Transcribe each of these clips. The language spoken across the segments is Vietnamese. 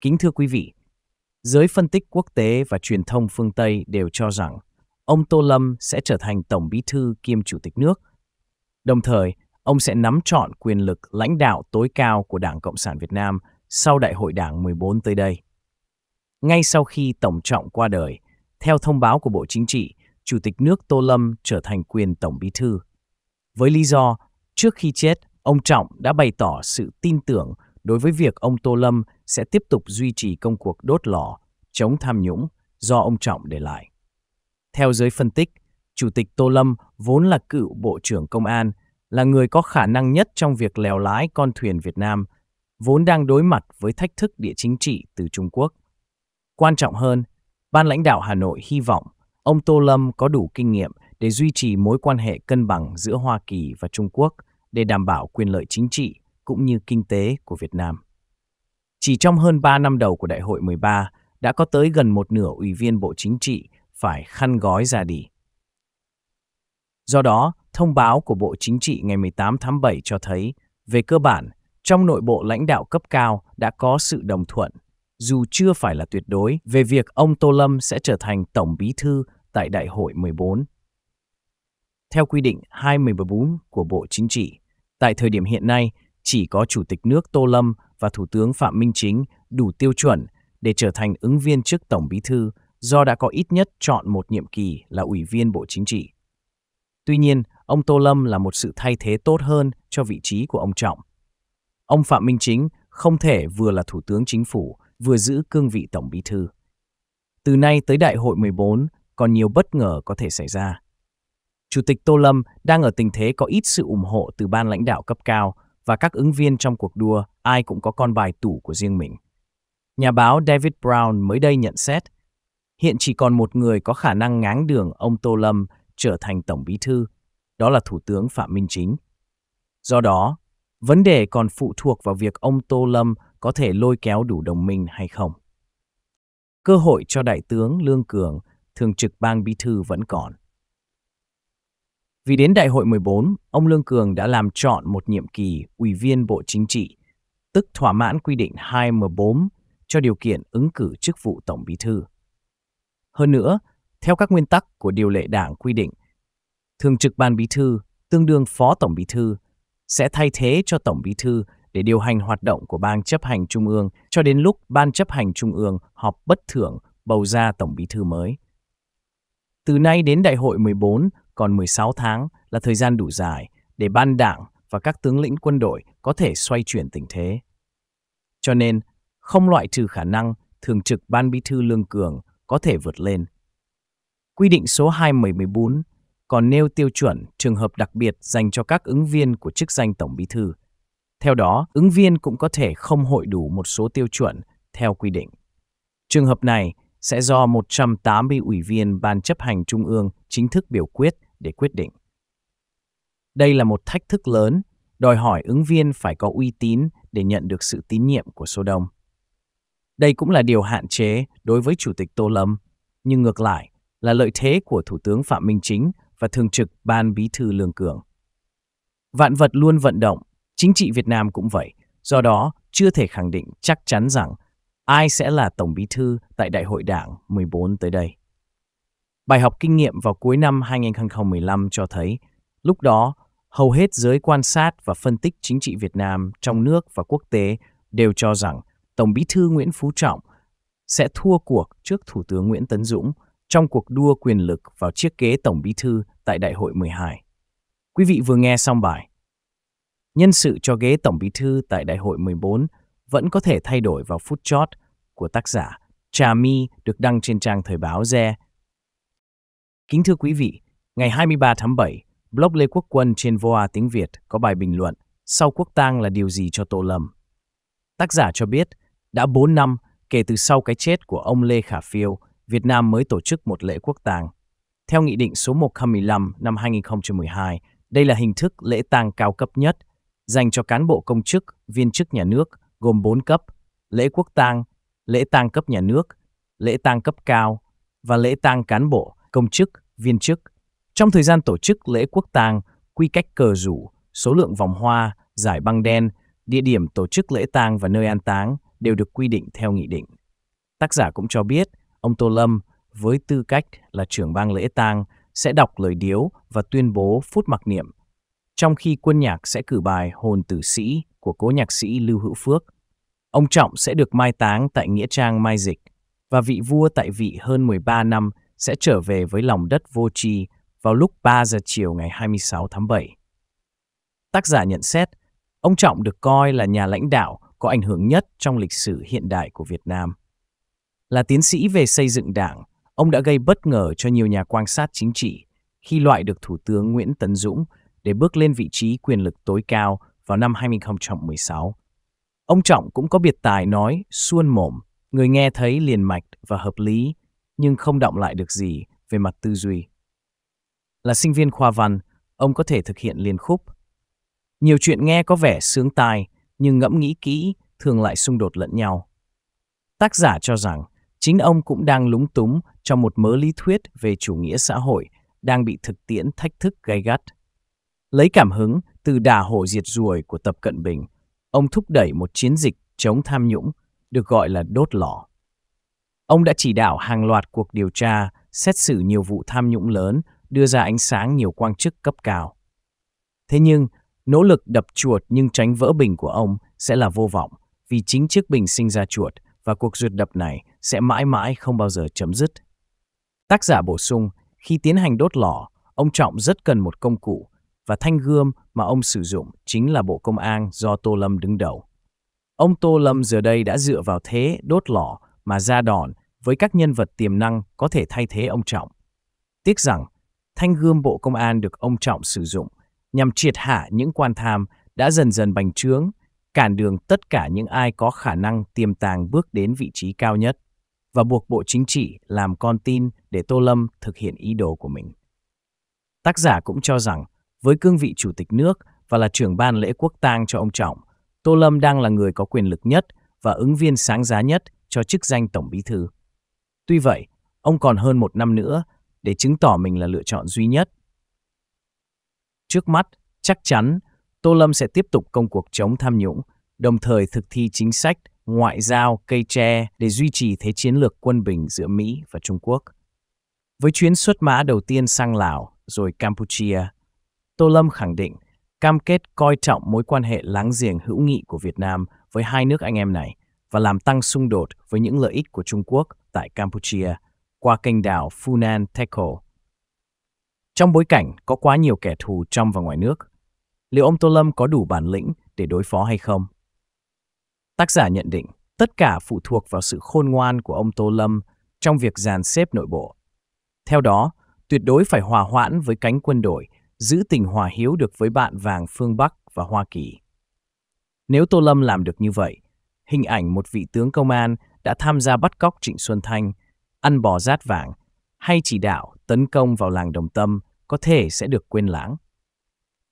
Kính thưa quý vị, giới phân tích quốc tế và truyền thông phương Tây đều cho rằng ông Tô Lâm sẽ trở thành Tổng Bí thư kiêm Chủ tịch nước. Đồng thời, ông sẽ nắm trọn quyền lực lãnh đạo tối cao của Đảng Cộng sản Việt Nam sau Đại hội Đảng 14 tới đây. Ngay sau khi Tổng Trọng qua đời, theo thông báo của Bộ Chính trị, Chủ tịch nước Tô Lâm trở thành quyền Tổng Bí thư. Với lý do, trước khi chết, ông Trọng đã bày tỏ sự tin tưởng đối với việc ông Tô Lâm sẽ tiếp tục duy trì công cuộc đốt lò, chống tham nhũng do ông Trọng để lại. Theo giới phân tích, Chủ tịch Tô Lâm vốn là cựu Bộ trưởng Công an, là người có khả năng nhất trong việc lèo lái con thuyền Việt Nam, vốn đang đối mặt với thách thức địa chính trị từ Trung Quốc. Quan trọng hơn, ban lãnh đạo Hà Nội hy vọng ông Tô Lâm có đủ kinh nghiệm để duy trì mối quan hệ cân bằng giữa Hoa Kỳ và Trung Quốc để đảm bảo quyền lợi chính trị cũng như kinh tế của Việt Nam. Chỉ trong hơn 3 năm đầu của Đại hội 13, đã có tới gần một nửa ủy viên Bộ Chính trị phải khăn gói ra đi. Do đó, thông báo của Bộ Chính trị ngày 18 tháng 7 cho thấy, về cơ bản, trong nội bộ lãnh đạo cấp cao đã có sự đồng thuận, dù chưa phải là tuyệt đối, về việc ông Tô Lâm sẽ trở thành Tổng Bí Thư tại Đại hội 14. Theo quy định 214 của Bộ Chính trị, tại thời điểm hiện nay, chỉ có Chủ tịch nước Tô Lâm và Thủ tướng Phạm Minh Chính đủ tiêu chuẩn để trở thành ứng viên trước Tổng Bí thư do đã có ít nhất chọn một nhiệm kỳ là Ủy viên Bộ Chính trị. Tuy nhiên, ông Tô Lâm là một sự thay thế tốt hơn cho vị trí của ông Trọng. Ông Phạm Minh Chính không thể vừa là Thủ tướng Chính phủ, vừa giữ cương vị Tổng Bí thư. Từ nay tới Đại hội 14, còn nhiều bất ngờ có thể xảy ra. Chủ tịch Tô Lâm đang ở tình thế có ít sự ủng hộ từ ban lãnh đạo cấp cao và các ứng viên trong cuộc đua, ai cũng có con bài tủ của riêng mình. Nhà báo David Brown mới đây nhận xét, hiện chỉ còn một người có khả năng ngáng đường ông Tô Lâm trở thành Tổng Bí Thư, đó là Thủ tướng Phạm Minh Chính. Do đó, vấn đề còn phụ thuộc vào việc ông Tô Lâm có thể lôi kéo đủ đồng minh hay không. Cơ hội cho Đại tướng Lương Cường, thường trực bang Bí Thư vẫn còn. Vì đến đại hội 14, ông Lương Cường đã làm chọn một nhiệm kỳ Ủy viên Bộ Chính trị, tức thỏa mãn quy định 2M4 cho điều kiện ứng cử chức vụ Tổng Bí Thư. Hơn nữa, theo các nguyên tắc của điều lệ đảng quy định, Thường trực Ban Bí Thư, tương đương Phó Tổng Bí Thư, sẽ thay thế cho Tổng Bí Thư để điều hành hoạt động của Ban chấp hành Trung ương cho đến lúc Ban chấp hành Trung ương họp bất thường bầu ra Tổng Bí Thư mới. Từ nay đến Đại hội 14, còn 16 tháng là thời gian đủ dài để ban đảng và các tướng lĩnh quân đội có thể xoay chuyển tình thế. Cho nên, không loại trừ khả năng Thường trực Ban Bí thư Lương Cường có thể vượt lên. Quy định số 214 còn nêu tiêu chuẩn trường hợp đặc biệt dành cho các ứng viên của chức danh Tổng Bí thư. Theo đó, ứng viên cũng có thể không hội đủ một số tiêu chuẩn theo quy định. Trường hợp này sẽ do 180 ủy viên Ban chấp hành Trung ương chính thức biểu quyết để quyết định. Đây là một thách thức lớn, đòi hỏi ứng viên phải có uy tín để nhận được sự tín nhiệm của số đông. Đây cũng là điều hạn chế đối với Chủ tịch Tô Lâm, nhưng ngược lại là lợi thế của Thủ tướng Phạm Minh Chính và Thường trực Ban Bí thư Lương Cường. Vạn vật luôn vận động, chính trị Việt Nam cũng vậy, do đó chưa thể khẳng định chắc chắn rằng ai sẽ là Tổng Bí thư tại Đại hội Đảng 14 tới đây. Bài học kinh nghiệm vào cuối năm 2015 cho thấy, lúc đó, hầu hết giới quan sát và phân tích chính trị Việt Nam trong nước và quốc tế đều cho rằng Tổng bí thư Nguyễn Phú Trọng sẽ thua cuộc trước Thủ tướng Nguyễn Tấn Dũng trong cuộc đua quyền lực vào chiếc ghế Tổng bí thư tại Đại hội 12. Quý vị vừa nghe xong bài. Nhân sự cho ghế Tổng bí thư tại Đại hội 14 vẫn có thể thay đổi vào phút chót của tác giả Trà My được đăng trên trang Thời báo Zee. Kính thưa quý vị, ngày 23 tháng 7, blog Lê Quốc Quân trên VOA tiếng Việt có bài bình luận Sau quốc tang là điều gì cho Tô Lâm? Tác giả cho biết, đã 4 năm kể từ sau cái chết của ông Lê Khả Phiêu, Việt Nam mới tổ chức một lễ quốc tang. Theo Nghị định số 125 năm 2012, đây là hình thức lễ tang cao cấp nhất dành cho cán bộ công chức, viên chức nhà nước gồm 4 cấp: lễ quốc tang, lễ tang cấp nhà nước, lễ tang cấp cao và lễ tang cán bộ công chức, viên chức. Trong thời gian tổ chức lễ quốc tang, quy cách cờ rủ, số lượng vòng hoa, giải băng đen, địa điểm tổ chức lễ tang và nơi an táng đều được quy định theo nghị định. Tác giả cũng cho biết, ông Tô Lâm với tư cách là trưởng ban lễ tang sẽ đọc lời điếu và tuyên bố phút mặc niệm, trong khi quân nhạc sẽ cử bài Hồn tử sĩ của cố nhạc sĩ Lưu Hữu Phước. Ông Trọng sẽ được mai táng tại Nghĩa Trang Mai Dịch và vị vua tại vị hơn 13 năm sẽ trở về với lòng đất vô tri vào lúc 3 giờ chiều ngày 26 tháng 7. Tác giả nhận xét, ông Trọng được coi là nhà lãnh đạo có ảnh hưởng nhất trong lịch sử hiện đại của Việt Nam. Là tiến sĩ về xây dựng đảng, ông đã gây bất ngờ cho nhiều nhà quan sát chính trị khi loại được Thủ tướng Nguyễn Tấn Dũng để bước lên vị trí quyền lực tối cao vào năm 2016. Ông Trọng cũng có biệt tài nói, suôn mồm, người nghe thấy liền mạch và hợp lý nhưng không động lại được gì về mặt tư duy. Là sinh viên khoa văn, ông có thể thực hiện liên khúc. Nhiều chuyện nghe có vẻ sướng tai, nhưng ngẫm nghĩ kỹ thường lại xung đột lẫn nhau. Tác giả cho rằng chính ông cũng đang lúng túng trong một mớ lý thuyết về chủ nghĩa xã hội đang bị thực tiễn thách thức gay gắt. Lấy cảm hứng từ đà hổ diệt ruồi của Tập Cận Bình, ông thúc đẩy một chiến dịch chống tham nhũng được gọi là đốt lò. Ông đã chỉ đạo hàng loạt cuộc điều tra, xét xử nhiều vụ tham nhũng lớn, đưa ra ánh sáng nhiều quan chức cấp cao. Thế nhưng, nỗ lực đập chuột nhưng tránh vỡ bình của ông sẽ là vô vọng, vì chính chiếc bình sinh ra chuột và cuộc duyệt đập này sẽ mãi mãi không bao giờ chấm dứt. Tác giả bổ sung, khi tiến hành đốt lò, ông Trọng rất cần một công cụ, và thanh gươm mà ông sử dụng chính là Bộ Công an do Tô Lâm đứng đầu. Ông Tô Lâm giờ đây đã dựa vào thế đốt lò mà ra đòn với các nhân vật tiềm năng có thể thay thế ông Trọng. Tiếc rằng, thanh gươm Bộ Công an được ông Trọng sử dụng nhằm triệt hạ những quan tham đã dần dần bành trướng, cản đường tất cả những ai có khả năng tiềm tàng bước đến vị trí cao nhất và buộc Bộ Chính trị làm con tin để Tô Lâm thực hiện ý đồ của mình. Tác giả cũng cho rằng, với cương vị Chủ tịch nước và là trưởng ban lễ quốc tang cho ông Trọng, Tô Lâm đang là người có quyền lực nhất và ứng viên sáng giá nhất cho chức danh Tổng Bí thư. Tuy vậy, ông còn hơn một năm nữa để chứng tỏ mình là lựa chọn duy nhất. Trước mắt, chắc chắn, Tô Lâm sẽ tiếp tục công cuộc chống tham nhũng, đồng thời thực thi chính sách ngoại giao cây tre để duy trì thế chiến lược quân bình giữa Mỹ và Trung Quốc. Với chuyến xuất mã đầu tiên sang Lào rồi Campuchia, Tô Lâm khẳng định cam kết coi trọng mối quan hệ láng giềng hữu nghị của Việt Nam với hai nước anh em này – và làm tăng xung đột với những lợi ích của Trung Quốc tại Campuchia qua kênh đảo Funan Teco. Trong bối cảnh có quá nhiều kẻ thù trong và ngoài nước, liệu ông Tô Lâm có đủ bản lĩnh để đối phó hay không? Tác giả nhận định tất cả phụ thuộc vào sự khôn ngoan của ông Tô Lâm trong việc dàn xếp nội bộ. Theo đó, tuyệt đối phải hòa hoãn với cánh quân đội, giữ tình hòa hiếu được với bạn vàng phương Bắc và Hoa Kỳ. Nếu Tô Lâm làm được như vậy, hình ảnh một vị tướng công an đã tham gia bắt cóc Trịnh Xuân Thanh, ăn bò rát vàng hay chỉ đạo tấn công vào làng Đồng Tâm có thể sẽ được quên lãng.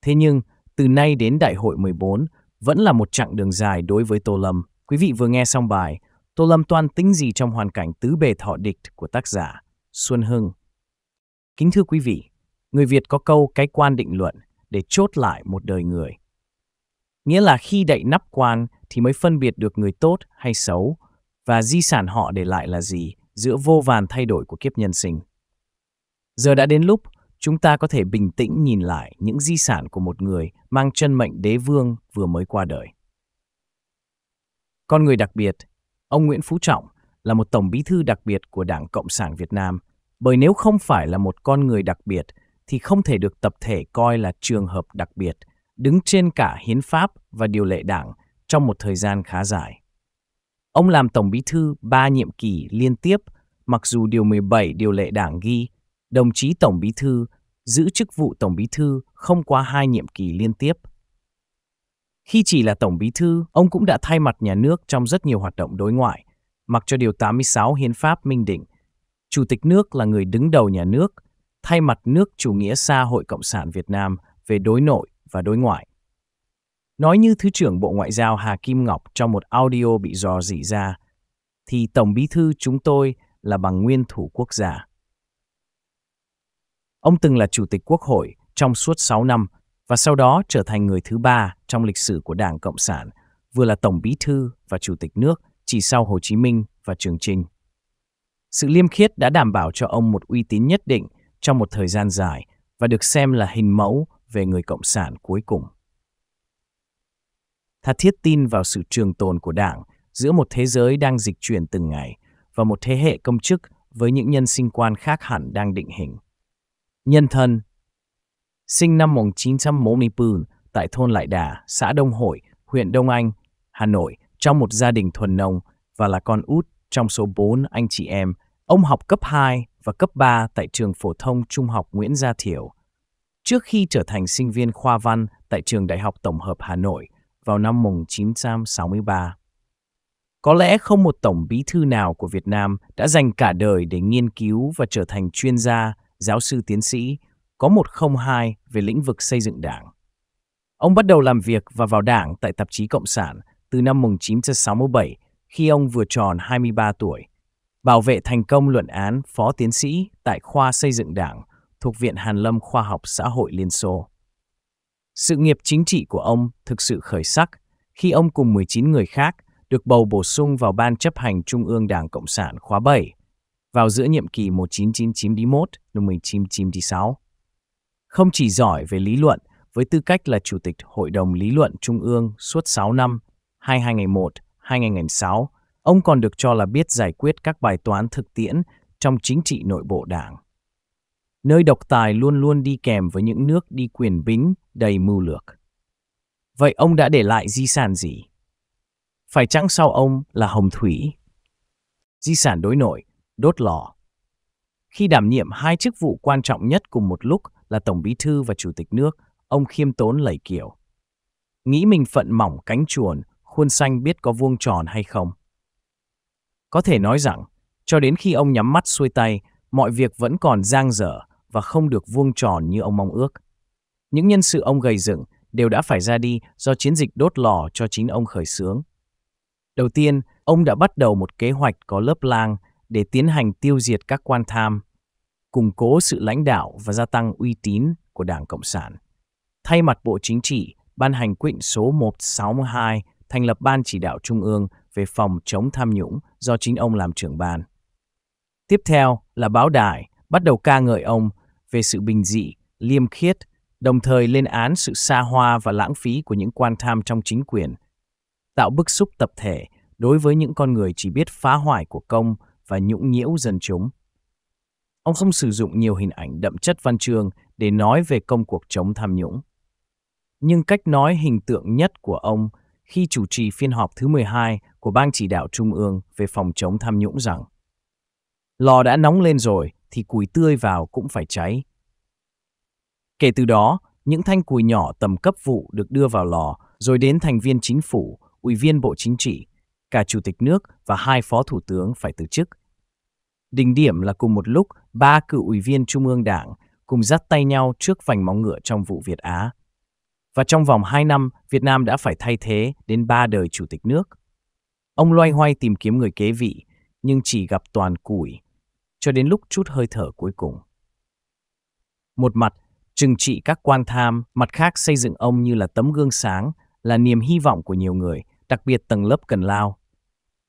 Thế nhưng, từ nay đến Đại hội 14 vẫn là một chặng đường dài đối với Tô Lâm. Quý vị vừa nghe xong bài Tô Lâm toan tính gì trong hoàn cảnh tứ bề thọ địch của tác giả Xuân Hưng. Kính thưa quý vị, người Việt có câu cái quan định luận để chốt lại một đời người – nghĩa là khi đậy nắp quan thì mới phân biệt được người tốt hay xấu và di sản họ để lại là gì giữa vô vàn thay đổi của kiếp nhân sinh. Giờ đã đến lúc chúng ta có thể bình tĩnh nhìn lại những di sản của một người mang chân mệnh đế vương vừa mới qua đời. Con người đặc biệt, ông Nguyễn Phú Trọng là một tổng bí thư đặc biệt của Đảng Cộng sản Việt Nam, bởi nếu không phải là một con người đặc biệt thì không thể được tập thể coi là trường hợp đặc biệt – đứng trên cả hiến pháp và điều lệ đảng trong một thời gian khá dài. Ông làm Tổng Bí thư ba nhiệm kỳ liên tiếp, mặc dù Điều 17 Điều lệ Đảng ghi, đồng chí Tổng Bí thư giữ chức vụ Tổng Bí thư không qua hai nhiệm kỳ liên tiếp. Khi chỉ là Tổng Bí thư, ông cũng đã thay mặt nhà nước trong rất nhiều hoạt động đối ngoại, mặc cho Điều 86 Hiến pháp minh định. Chủ tịch nước là người đứng đầu nhà nước, thay mặt nước chủ nghĩa xã hội Cộng sản Việt Nam về đối nội và đối ngoại. Nói như Thứ trưởng Bộ Ngoại giao Hà Kim Ngọc trong một audio bị dò dỉ ra, thì Tổng Bí Thư chúng tôi là bằng nguyên thủ quốc gia. Ông từng là Chủ tịch Quốc hội trong suốt 6 năm và sau đó trở thành người thứ ba trong lịch sử của Đảng Cộng sản, vừa là Tổng Bí Thư và Chủ tịch nước chỉ sau Hồ Chí Minh và Trường Trinh. Sự liêm khiết đã đảm bảo cho ông một uy tín nhất định trong một thời gian dài và được xem là hình mẫu về người Cộng sản cuối cùng. Thà thiết tin vào sự trường tồn của Đảng giữa một thế giới đang dịch chuyển từng ngày và một thế hệ công chức với những nhân sinh quan khác hẳn đang định hình. Nhân thân Sinh năm 1944 tại thôn Lại Đà, xã Đông Hội, huyện Đông Anh, Hà Nội, trong một gia đình thuần nông và là con út trong số 4 anh chị em. Ông học cấp 2 và cấp 3 tại trường phổ thông trung học Nguyễn Gia Thiểu trước khi trở thành sinh viên khoa văn tại Trường Đại học Tổng hợp Hà Nội vào năm 1963. Có lẽ không một tổng bí thư nào của Việt Nam đã dành cả đời để nghiên cứu và trở thành chuyên gia, giáo sư tiến sĩ, có một không hai về lĩnh vực xây dựng đảng. Ông bắt đầu làm việc và vào đảng tại tạp chí Cộng sản từ năm 1967 khi ông vừa tròn 23 tuổi, bảo vệ thành công luận án phó tiến sĩ tại khoa xây dựng đảng thuộc Viện Hàn Lâm Khoa học Xã hội Liên Xô. Sự nghiệp chính trị của ông thực sự khởi sắc khi ông cùng 19 người khác được bầu bổ sung vào Ban chấp hành Trung ương Đảng Cộng sản khóa 7 vào giữa nhiệm kỳ 1999-1996. Không chỉ giỏi về lý luận với tư cách là Chủ tịch Hội đồng Lý luận Trung ương suốt 6 năm, 2001-2006, ông còn được cho là biết giải quyết các bài toán thực tiễn trong chính trị nội bộ đảng nơi độc tài luôn luôn đi kèm với những nước đi quyền bính đầy mưu lược. Vậy ông đã để lại di sản gì? Phải chăng sau ông là Hồng Thủy? Di sản đối nội, đốt lò. Khi đảm nhiệm hai chức vụ quan trọng nhất cùng một lúc là Tổng Bí Thư và Chủ tịch nước, ông khiêm tốn lẩy kiểu. Nghĩ mình phận mỏng cánh chuồn, khuôn xanh biết có vuông tròn hay không. Có thể nói rằng, cho đến khi ông nhắm mắt xuôi tay, mọi việc vẫn còn giang dở, và không được vuông tròn như ông mong ước. Những nhân sự ông gầy dựng đều đã phải ra đi do chiến dịch đốt lò cho chính ông khởi xướng. Đầu tiên, ông đã bắt đầu một kế hoạch có lớp lang để tiến hành tiêu diệt các quan tham, củng cố sự lãnh đạo và gia tăng uy tín của Đảng Cộng sản. Thay mặt Bộ Chính trị, ban hành quyết số 162 thành lập Ban Chỉ đạo Trung ương về phòng chống tham nhũng do chính ông làm trưởng ban. Tiếp theo là báo đài bắt đầu ca ngợi ông về sự bình dị, liêm khiết, đồng thời lên án sự xa hoa và lãng phí của những quan tham trong chính quyền, tạo bức xúc tập thể đối với những con người chỉ biết phá hoại của công và nhũng nhiễu dân chúng. Ông không sử dụng nhiều hình ảnh đậm chất văn chương để nói về công cuộc chống tham nhũng. Nhưng cách nói hình tượng nhất của ông khi chủ trì phiên họp thứ 12 của Ban Chỉ đạo Trung ương về phòng chống tham nhũng rằng Lò đã nóng lên rồi, thì cùi tươi vào cũng phải cháy. Kể từ đó, những thanh cùi nhỏ tầm cấp vụ được đưa vào lò, rồi đến thành viên chính phủ, ủy viên Bộ Chính trị, cả Chủ tịch nước và hai Phó Thủ tướng phải từ chức. Đỉnh điểm là cùng một lúc, ba cựu ủy viên Trung ương Đảng cùng dắt tay nhau trước vành móng ngựa trong vụ Việt Á. Và trong vòng 2 năm, Việt Nam đã phải thay thế đến ba đời Chủ tịch nước. Ông loay hoay tìm kiếm người kế vị, nhưng chỉ gặp toàn củi cho đến lúc chút hơi thở cuối cùng. Một mặt, trừng trị các quan tham, mặt khác xây dựng ông như là tấm gương sáng, là niềm hy vọng của nhiều người, đặc biệt tầng lớp cần lao.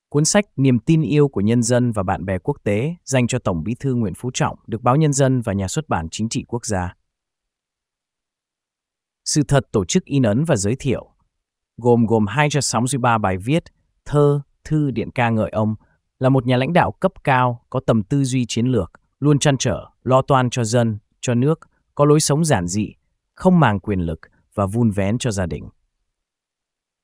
Cuốn sách Niềm tin yêu của nhân dân và bạn bè quốc tế dành cho Tổng Bí thư Nguyễn Phú Trọng được báo Nhân dân và nhà xuất bản Chính trị Quốc gia. Sự thật tổ chức in ấn và giới thiệu, gồm gồm 263 bài viết, thơ, thư điện ca ngợi ông là một nhà lãnh đạo cấp cao có tầm tư duy chiến lược, luôn chăn trở, lo toan cho dân, cho nước, có lối sống giản dị, không màng quyền lực và vun vén cho gia đình.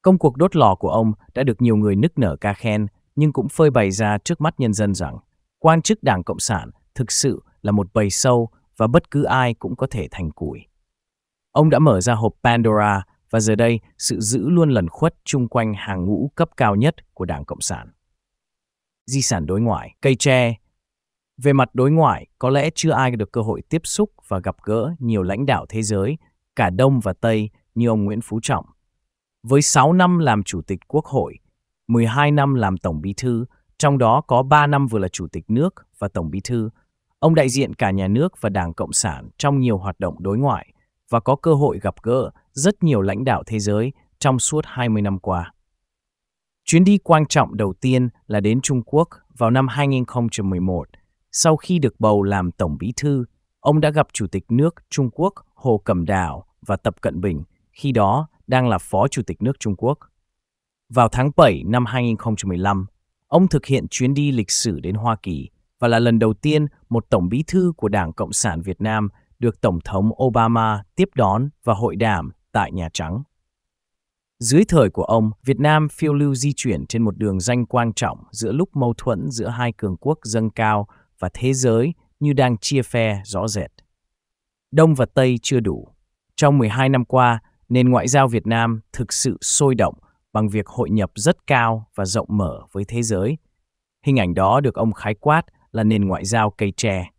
Công cuộc đốt lò của ông đã được nhiều người nức nở ca khen, nhưng cũng phơi bày ra trước mắt nhân dân rằng quan chức Đảng Cộng sản thực sự là một bầy sâu và bất cứ ai cũng có thể thành củi. Ông đã mở ra hộp Pandora và giờ đây sự giữ luôn lẩn khuất chung quanh hàng ngũ cấp cao nhất của Đảng Cộng sản di sản đối ngoại, cây tre. Về mặt đối ngoại, có lẽ chưa ai được cơ hội tiếp xúc và gặp gỡ nhiều lãnh đạo thế giới, cả Đông và Tây như ông Nguyễn Phú Trọng. Với 6 năm làm Chủ tịch Quốc hội, 12 năm làm Tổng Bí Thư, trong đó có 3 năm vừa là Chủ tịch nước và Tổng Bí Thư, ông đại diện cả nhà nước và Đảng Cộng sản trong nhiều hoạt động đối ngoại và có cơ hội gặp gỡ rất nhiều lãnh đạo thế giới trong suốt 20 năm qua. Chuyến đi quan trọng đầu tiên là đến Trung Quốc vào năm 2011. Sau khi được bầu làm Tổng Bí Thư, ông đã gặp Chủ tịch nước Trung Quốc Hồ Cẩm Đào và Tập Cận Bình, khi đó đang là Phó Chủ tịch nước Trung Quốc. Vào tháng 7 năm 2015, ông thực hiện chuyến đi lịch sử đến Hoa Kỳ và là lần đầu tiên một Tổng Bí Thư của Đảng Cộng sản Việt Nam được Tổng thống Obama tiếp đón và hội đàm tại Nhà Trắng. Dưới thời của ông, Việt Nam phiêu lưu di chuyển trên một đường danh quan trọng giữa lúc mâu thuẫn giữa hai cường quốc dâng cao và thế giới như đang chia phe rõ rệt. Đông và Tây chưa đủ. Trong 12 năm qua, nền ngoại giao Việt Nam thực sự sôi động bằng việc hội nhập rất cao và rộng mở với thế giới. Hình ảnh đó được ông khái quát là nền ngoại giao cây tre.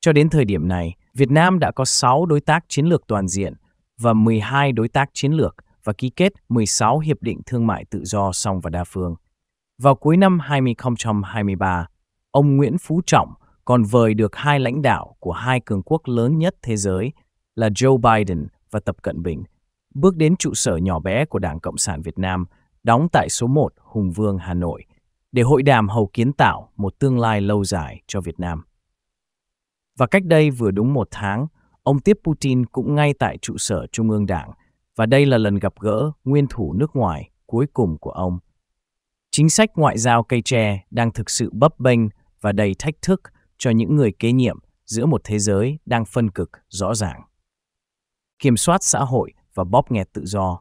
Cho đến thời điểm này, Việt Nam đã có 6 đối tác chiến lược toàn diện và 12 đối tác chiến lược – và ký kết 16 hiệp định thương mại tự do song và đa phương. Vào cuối năm 2023, ông Nguyễn Phú Trọng còn vời được hai lãnh đạo của hai cường quốc lớn nhất thế giới là Joe Biden và Tập Cận Bình, bước đến trụ sở nhỏ bé của Đảng Cộng sản Việt Nam, đóng tại số 1 Hùng Vương, Hà Nội, để hội đàm hầu kiến tạo một tương lai lâu dài cho Việt Nam. Và cách đây vừa đúng một tháng, ông tiếp Putin cũng ngay tại trụ sở Trung ương Đảng và đây là lần gặp gỡ nguyên thủ nước ngoài cuối cùng của ông. Chính sách ngoại giao cây tre đang thực sự bấp bênh và đầy thách thức cho những người kế nhiệm giữa một thế giới đang phân cực rõ ràng. Kiểm soát xã hội và bóp nghẹt tự do.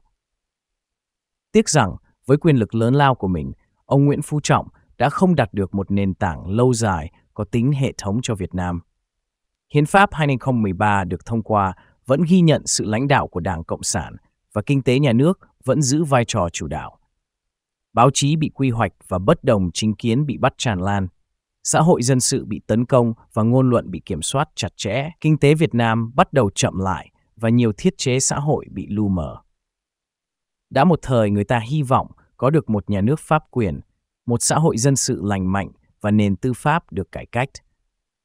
Tiếc rằng, với quyền lực lớn lao của mình, ông Nguyễn Phú Trọng đã không đạt được một nền tảng lâu dài có tính hệ thống cho Việt Nam. Hiến pháp 2013 được thông qua vẫn ghi nhận sự lãnh đạo của Đảng Cộng sản – và kinh tế nhà nước vẫn giữ vai trò chủ đạo. Báo chí bị quy hoạch và bất đồng chính kiến bị bắt tràn lan. Xã hội dân sự bị tấn công và ngôn luận bị kiểm soát chặt chẽ. Kinh tế Việt Nam bắt đầu chậm lại và nhiều thiết chế xã hội bị lu mờ. Đã một thời người ta hy vọng có được một nhà nước pháp quyền, một xã hội dân sự lành mạnh và nền tư pháp được cải cách.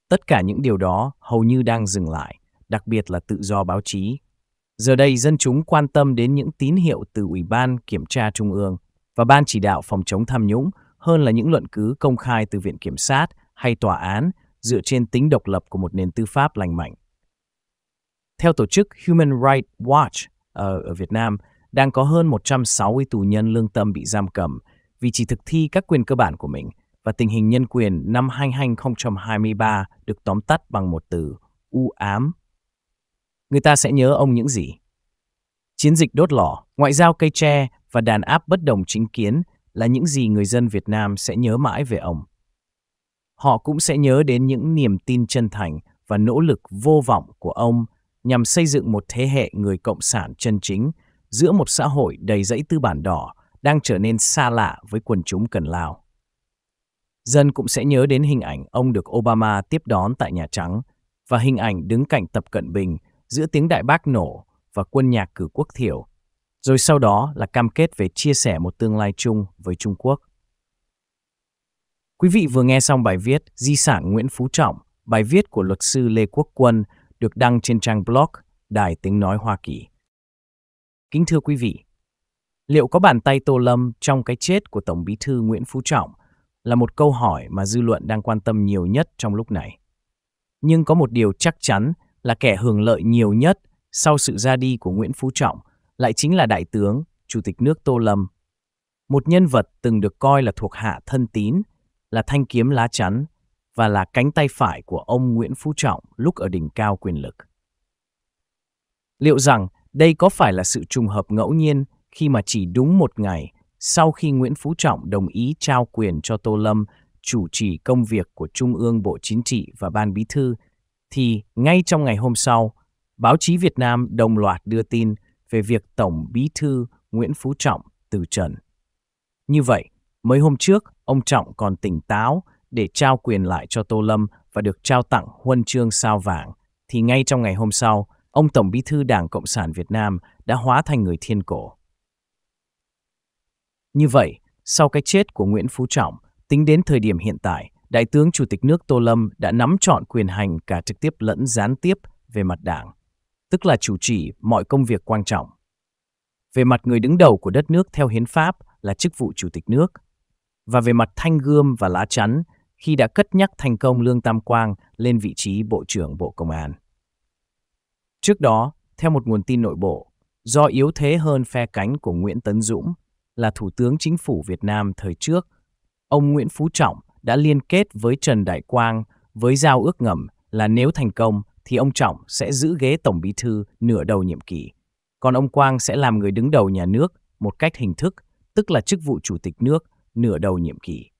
Tất cả những điều đó hầu như đang dừng lại, đặc biệt là tự do báo chí, Giờ đây dân chúng quan tâm đến những tín hiệu từ Ủy ban Kiểm tra Trung ương và Ban chỉ đạo phòng chống tham nhũng hơn là những luận cứ công khai từ Viện Kiểm sát hay Tòa án dựa trên tính độc lập của một nền tư pháp lành mạnh. Theo tổ chức Human Rights Watch ờ, ở Việt Nam, đang có hơn 160 tù nhân lương tâm bị giam cầm vì chỉ thực thi các quyền cơ bản của mình và tình hình nhân quyền năm 2023 được tóm tắt bằng một từ u ám người ta sẽ nhớ ông những gì? Chiến dịch đốt lò, ngoại giao cây tre và đàn áp bất đồng chính kiến là những gì người dân Việt Nam sẽ nhớ mãi về ông. Họ cũng sẽ nhớ đến những niềm tin chân thành và nỗ lực vô vọng của ông nhằm xây dựng một thế hệ người cộng sản chân chính giữa một xã hội đầy dãy tư bản đỏ đang trở nên xa lạ với quần chúng cần lao. Dân cũng sẽ nhớ đến hình ảnh ông được Obama tiếp đón tại Nhà Trắng và hình ảnh đứng cạnh Tập Cận Bình giữa tiếng đại bác nổ và quân nhạc cử quốc thiểu, rồi sau đó là cam kết về chia sẻ một tương lai chung với Trung Quốc. Quý vị vừa nghe xong bài viết Di sản Nguyễn Phú Trọng, bài viết của luật sư Lê Quốc Quân được đăng trên trang blog Đài Tiếng Nói Hoa Kỳ. Kính thưa quý vị, liệu có bàn tay Tô Lâm trong cái chết của Tổng bí thư Nguyễn Phú Trọng là một câu hỏi mà dư luận đang quan tâm nhiều nhất trong lúc này. Nhưng có một điều chắc chắn là kẻ hưởng lợi nhiều nhất sau sự ra đi của Nguyễn Phú Trọng lại chính là Đại tướng, Chủ tịch nước Tô Lâm. Một nhân vật từng được coi là thuộc hạ thân tín, là thanh kiếm lá chắn và là cánh tay phải của ông Nguyễn Phú Trọng lúc ở đỉnh cao quyền lực. Liệu rằng đây có phải là sự trùng hợp ngẫu nhiên khi mà chỉ đúng một ngày sau khi Nguyễn Phú Trọng đồng ý trao quyền cho Tô Lâm chủ trì công việc của Trung ương Bộ Chính trị và Ban Bí thư thì ngay trong ngày hôm sau, báo chí Việt Nam đồng loạt đưa tin về việc Tổng Bí thư Nguyễn Phú Trọng từ trần. Như vậy, mấy hôm trước, ông Trọng còn tỉnh táo để trao quyền lại cho Tô Lâm và được trao tặng huân chương sao vàng, thì ngay trong ngày hôm sau, ông Tổng Bí thư Đảng Cộng sản Việt Nam đã hóa thành người thiên cổ. Như vậy, sau cái chết của Nguyễn Phú Trọng, tính đến thời điểm hiện tại, Đại tướng Chủ tịch nước Tô Lâm đã nắm trọn quyền hành cả trực tiếp lẫn gián tiếp về mặt đảng, tức là chủ trì mọi công việc quan trọng. Về mặt người đứng đầu của đất nước theo hiến pháp là chức vụ Chủ tịch nước, và về mặt thanh gươm và lá chắn khi đã cất nhắc thành công Lương Tam Quang lên vị trí Bộ trưởng Bộ Công an. Trước đó, theo một nguồn tin nội bộ, do yếu thế hơn phe cánh của Nguyễn Tấn Dũng là Thủ tướng Chính phủ Việt Nam thời trước, ông Nguyễn Phú Trọng đã liên kết với Trần Đại Quang với giao ước ngầm là nếu thành công thì ông Trọng sẽ giữ ghế Tổng Bí thư nửa đầu nhiệm kỳ, còn ông Quang sẽ làm người đứng đầu nhà nước một cách hình thức, tức là chức vụ chủ tịch nước nửa đầu nhiệm kỳ.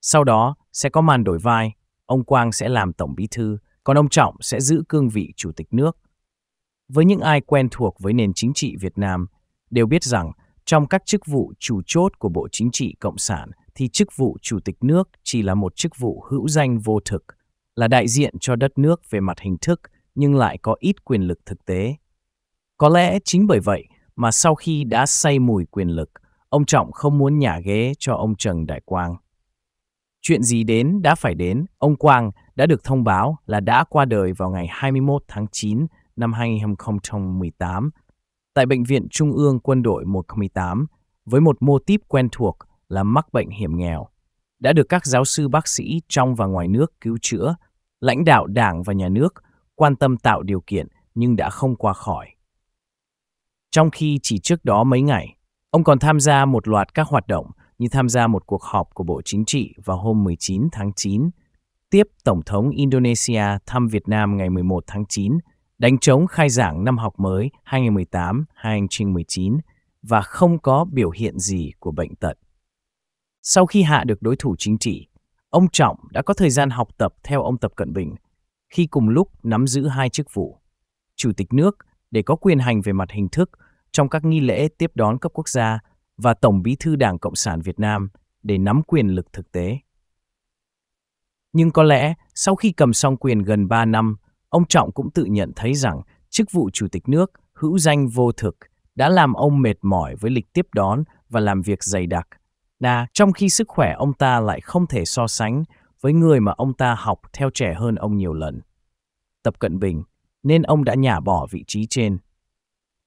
Sau đó sẽ có màn đổi vai, ông Quang sẽ làm Tổng Bí thư, còn ông Trọng sẽ giữ cương vị chủ tịch nước. Với những ai quen thuộc với nền chính trị Việt Nam đều biết rằng trong các chức vụ chủ chốt của Bộ Chính trị Cộng sản thì chức vụ chủ tịch nước chỉ là một chức vụ hữu danh vô thực, là đại diện cho đất nước về mặt hình thức nhưng lại có ít quyền lực thực tế. Có lẽ chính bởi vậy mà sau khi đã say mùi quyền lực, ông Trọng không muốn nhả ghế cho ông Trần Đại Quang. Chuyện gì đến đã phải đến, ông Quang đã được thông báo là đã qua đời vào ngày 21 tháng 9 năm 2018 tại Bệnh viện Trung ương Quân đội 118 với một mô típ quen thuộc là mắc bệnh hiểm nghèo, đã được các giáo sư bác sĩ trong và ngoài nước cứu chữa, lãnh đạo đảng và nhà nước quan tâm tạo điều kiện nhưng đã không qua khỏi. Trong khi chỉ trước đó mấy ngày, ông còn tham gia một loạt các hoạt động như tham gia một cuộc họp của Bộ Chính trị vào hôm 19 tháng 9, tiếp Tổng thống Indonesia thăm Việt Nam ngày 11 tháng 9, đánh chống khai giảng năm học mới 2018-2019 và không có biểu hiện gì của bệnh tật. Sau khi hạ được đối thủ chính trị, ông Trọng đã có thời gian học tập theo ông Tập Cận Bình khi cùng lúc nắm giữ hai chức vụ. Chủ tịch nước để có quyền hành về mặt hình thức trong các nghi lễ tiếp đón cấp quốc gia và Tổng Bí thư Đảng Cộng sản Việt Nam để nắm quyền lực thực tế. Nhưng có lẽ sau khi cầm xong quyền gần 3 năm, ông Trọng cũng tự nhận thấy rằng chức vụ chủ tịch nước hữu danh vô thực đã làm ông mệt mỏi với lịch tiếp đón và làm việc dày đặc đa, trong khi sức khỏe ông ta lại không thể so sánh với người mà ông ta học theo trẻ hơn ông nhiều lần. Tập Cận Bình, nên ông đã nhả bỏ vị trí trên.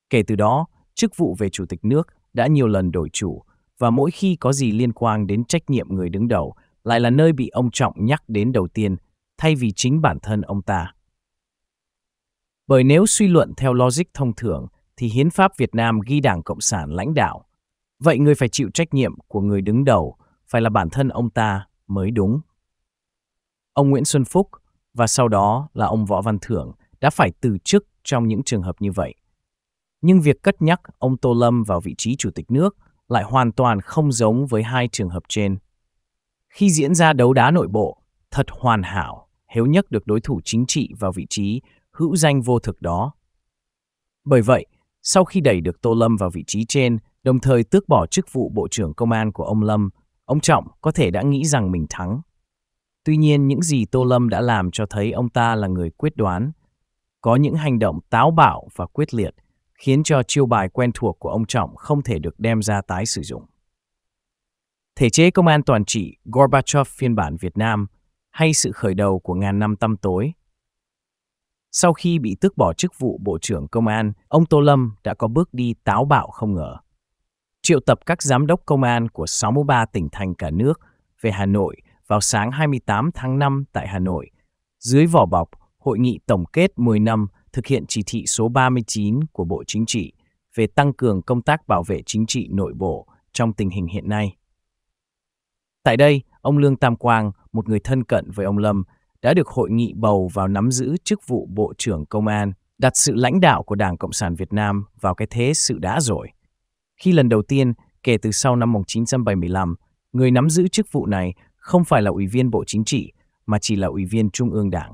Kể từ đó, chức vụ về chủ tịch nước đã nhiều lần đổi chủ và mỗi khi có gì liên quan đến trách nhiệm người đứng đầu lại là nơi bị ông Trọng nhắc đến đầu tiên thay vì chính bản thân ông ta. Bởi nếu suy luận theo logic thông thường thì hiến pháp Việt Nam ghi Đảng Cộng sản lãnh đạo Vậy người phải chịu trách nhiệm của người đứng đầu, phải là bản thân ông ta mới đúng. Ông Nguyễn Xuân Phúc và sau đó là ông Võ Văn Thưởng đã phải từ chức trong những trường hợp như vậy. Nhưng việc cất nhắc ông Tô Lâm vào vị trí chủ tịch nước lại hoàn toàn không giống với hai trường hợp trên. Khi diễn ra đấu đá nội bộ, thật hoàn hảo, hiếu nhất được đối thủ chính trị vào vị trí hữu danh vô thực đó. Bởi vậy, sau khi đẩy được Tô Lâm vào vị trí trên đồng thời tước bỏ chức vụ Bộ trưởng Công an của ông Lâm, ông Trọng có thể đã nghĩ rằng mình thắng. Tuy nhiên, những gì Tô Lâm đã làm cho thấy ông ta là người quyết đoán, có những hành động táo bạo và quyết liệt, khiến cho chiêu bài quen thuộc của ông Trọng không thể được đem ra tái sử dụng. Thể chế công an toàn trị Gorbachev phiên bản Việt Nam hay sự khởi đầu của ngàn năm tăm tối. Sau khi bị tước bỏ chức vụ Bộ trưởng Công an, ông Tô Lâm đã có bước đi táo bạo không ngờ triệu tập các giám đốc công an của 63 tỉnh thành cả nước về Hà Nội vào sáng 28 tháng 5 tại Hà Nội. Dưới vỏ bọc, hội nghị tổng kết 10 năm thực hiện chỉ thị số 39 của Bộ Chính trị về tăng cường công tác bảo vệ chính trị nội bộ trong tình hình hiện nay. Tại đây, ông Lương Tam Quang, một người thân cận với ông Lâm, đã được hội nghị bầu vào nắm giữ chức vụ Bộ trưởng Công an, đặt sự lãnh đạo của Đảng Cộng sản Việt Nam vào cái thế sự đã rồi khi lần đầu tiên kể từ sau năm 1975, người nắm giữ chức vụ này không phải là Ủy viên Bộ Chính trị mà chỉ là Ủy viên Trung ương Đảng.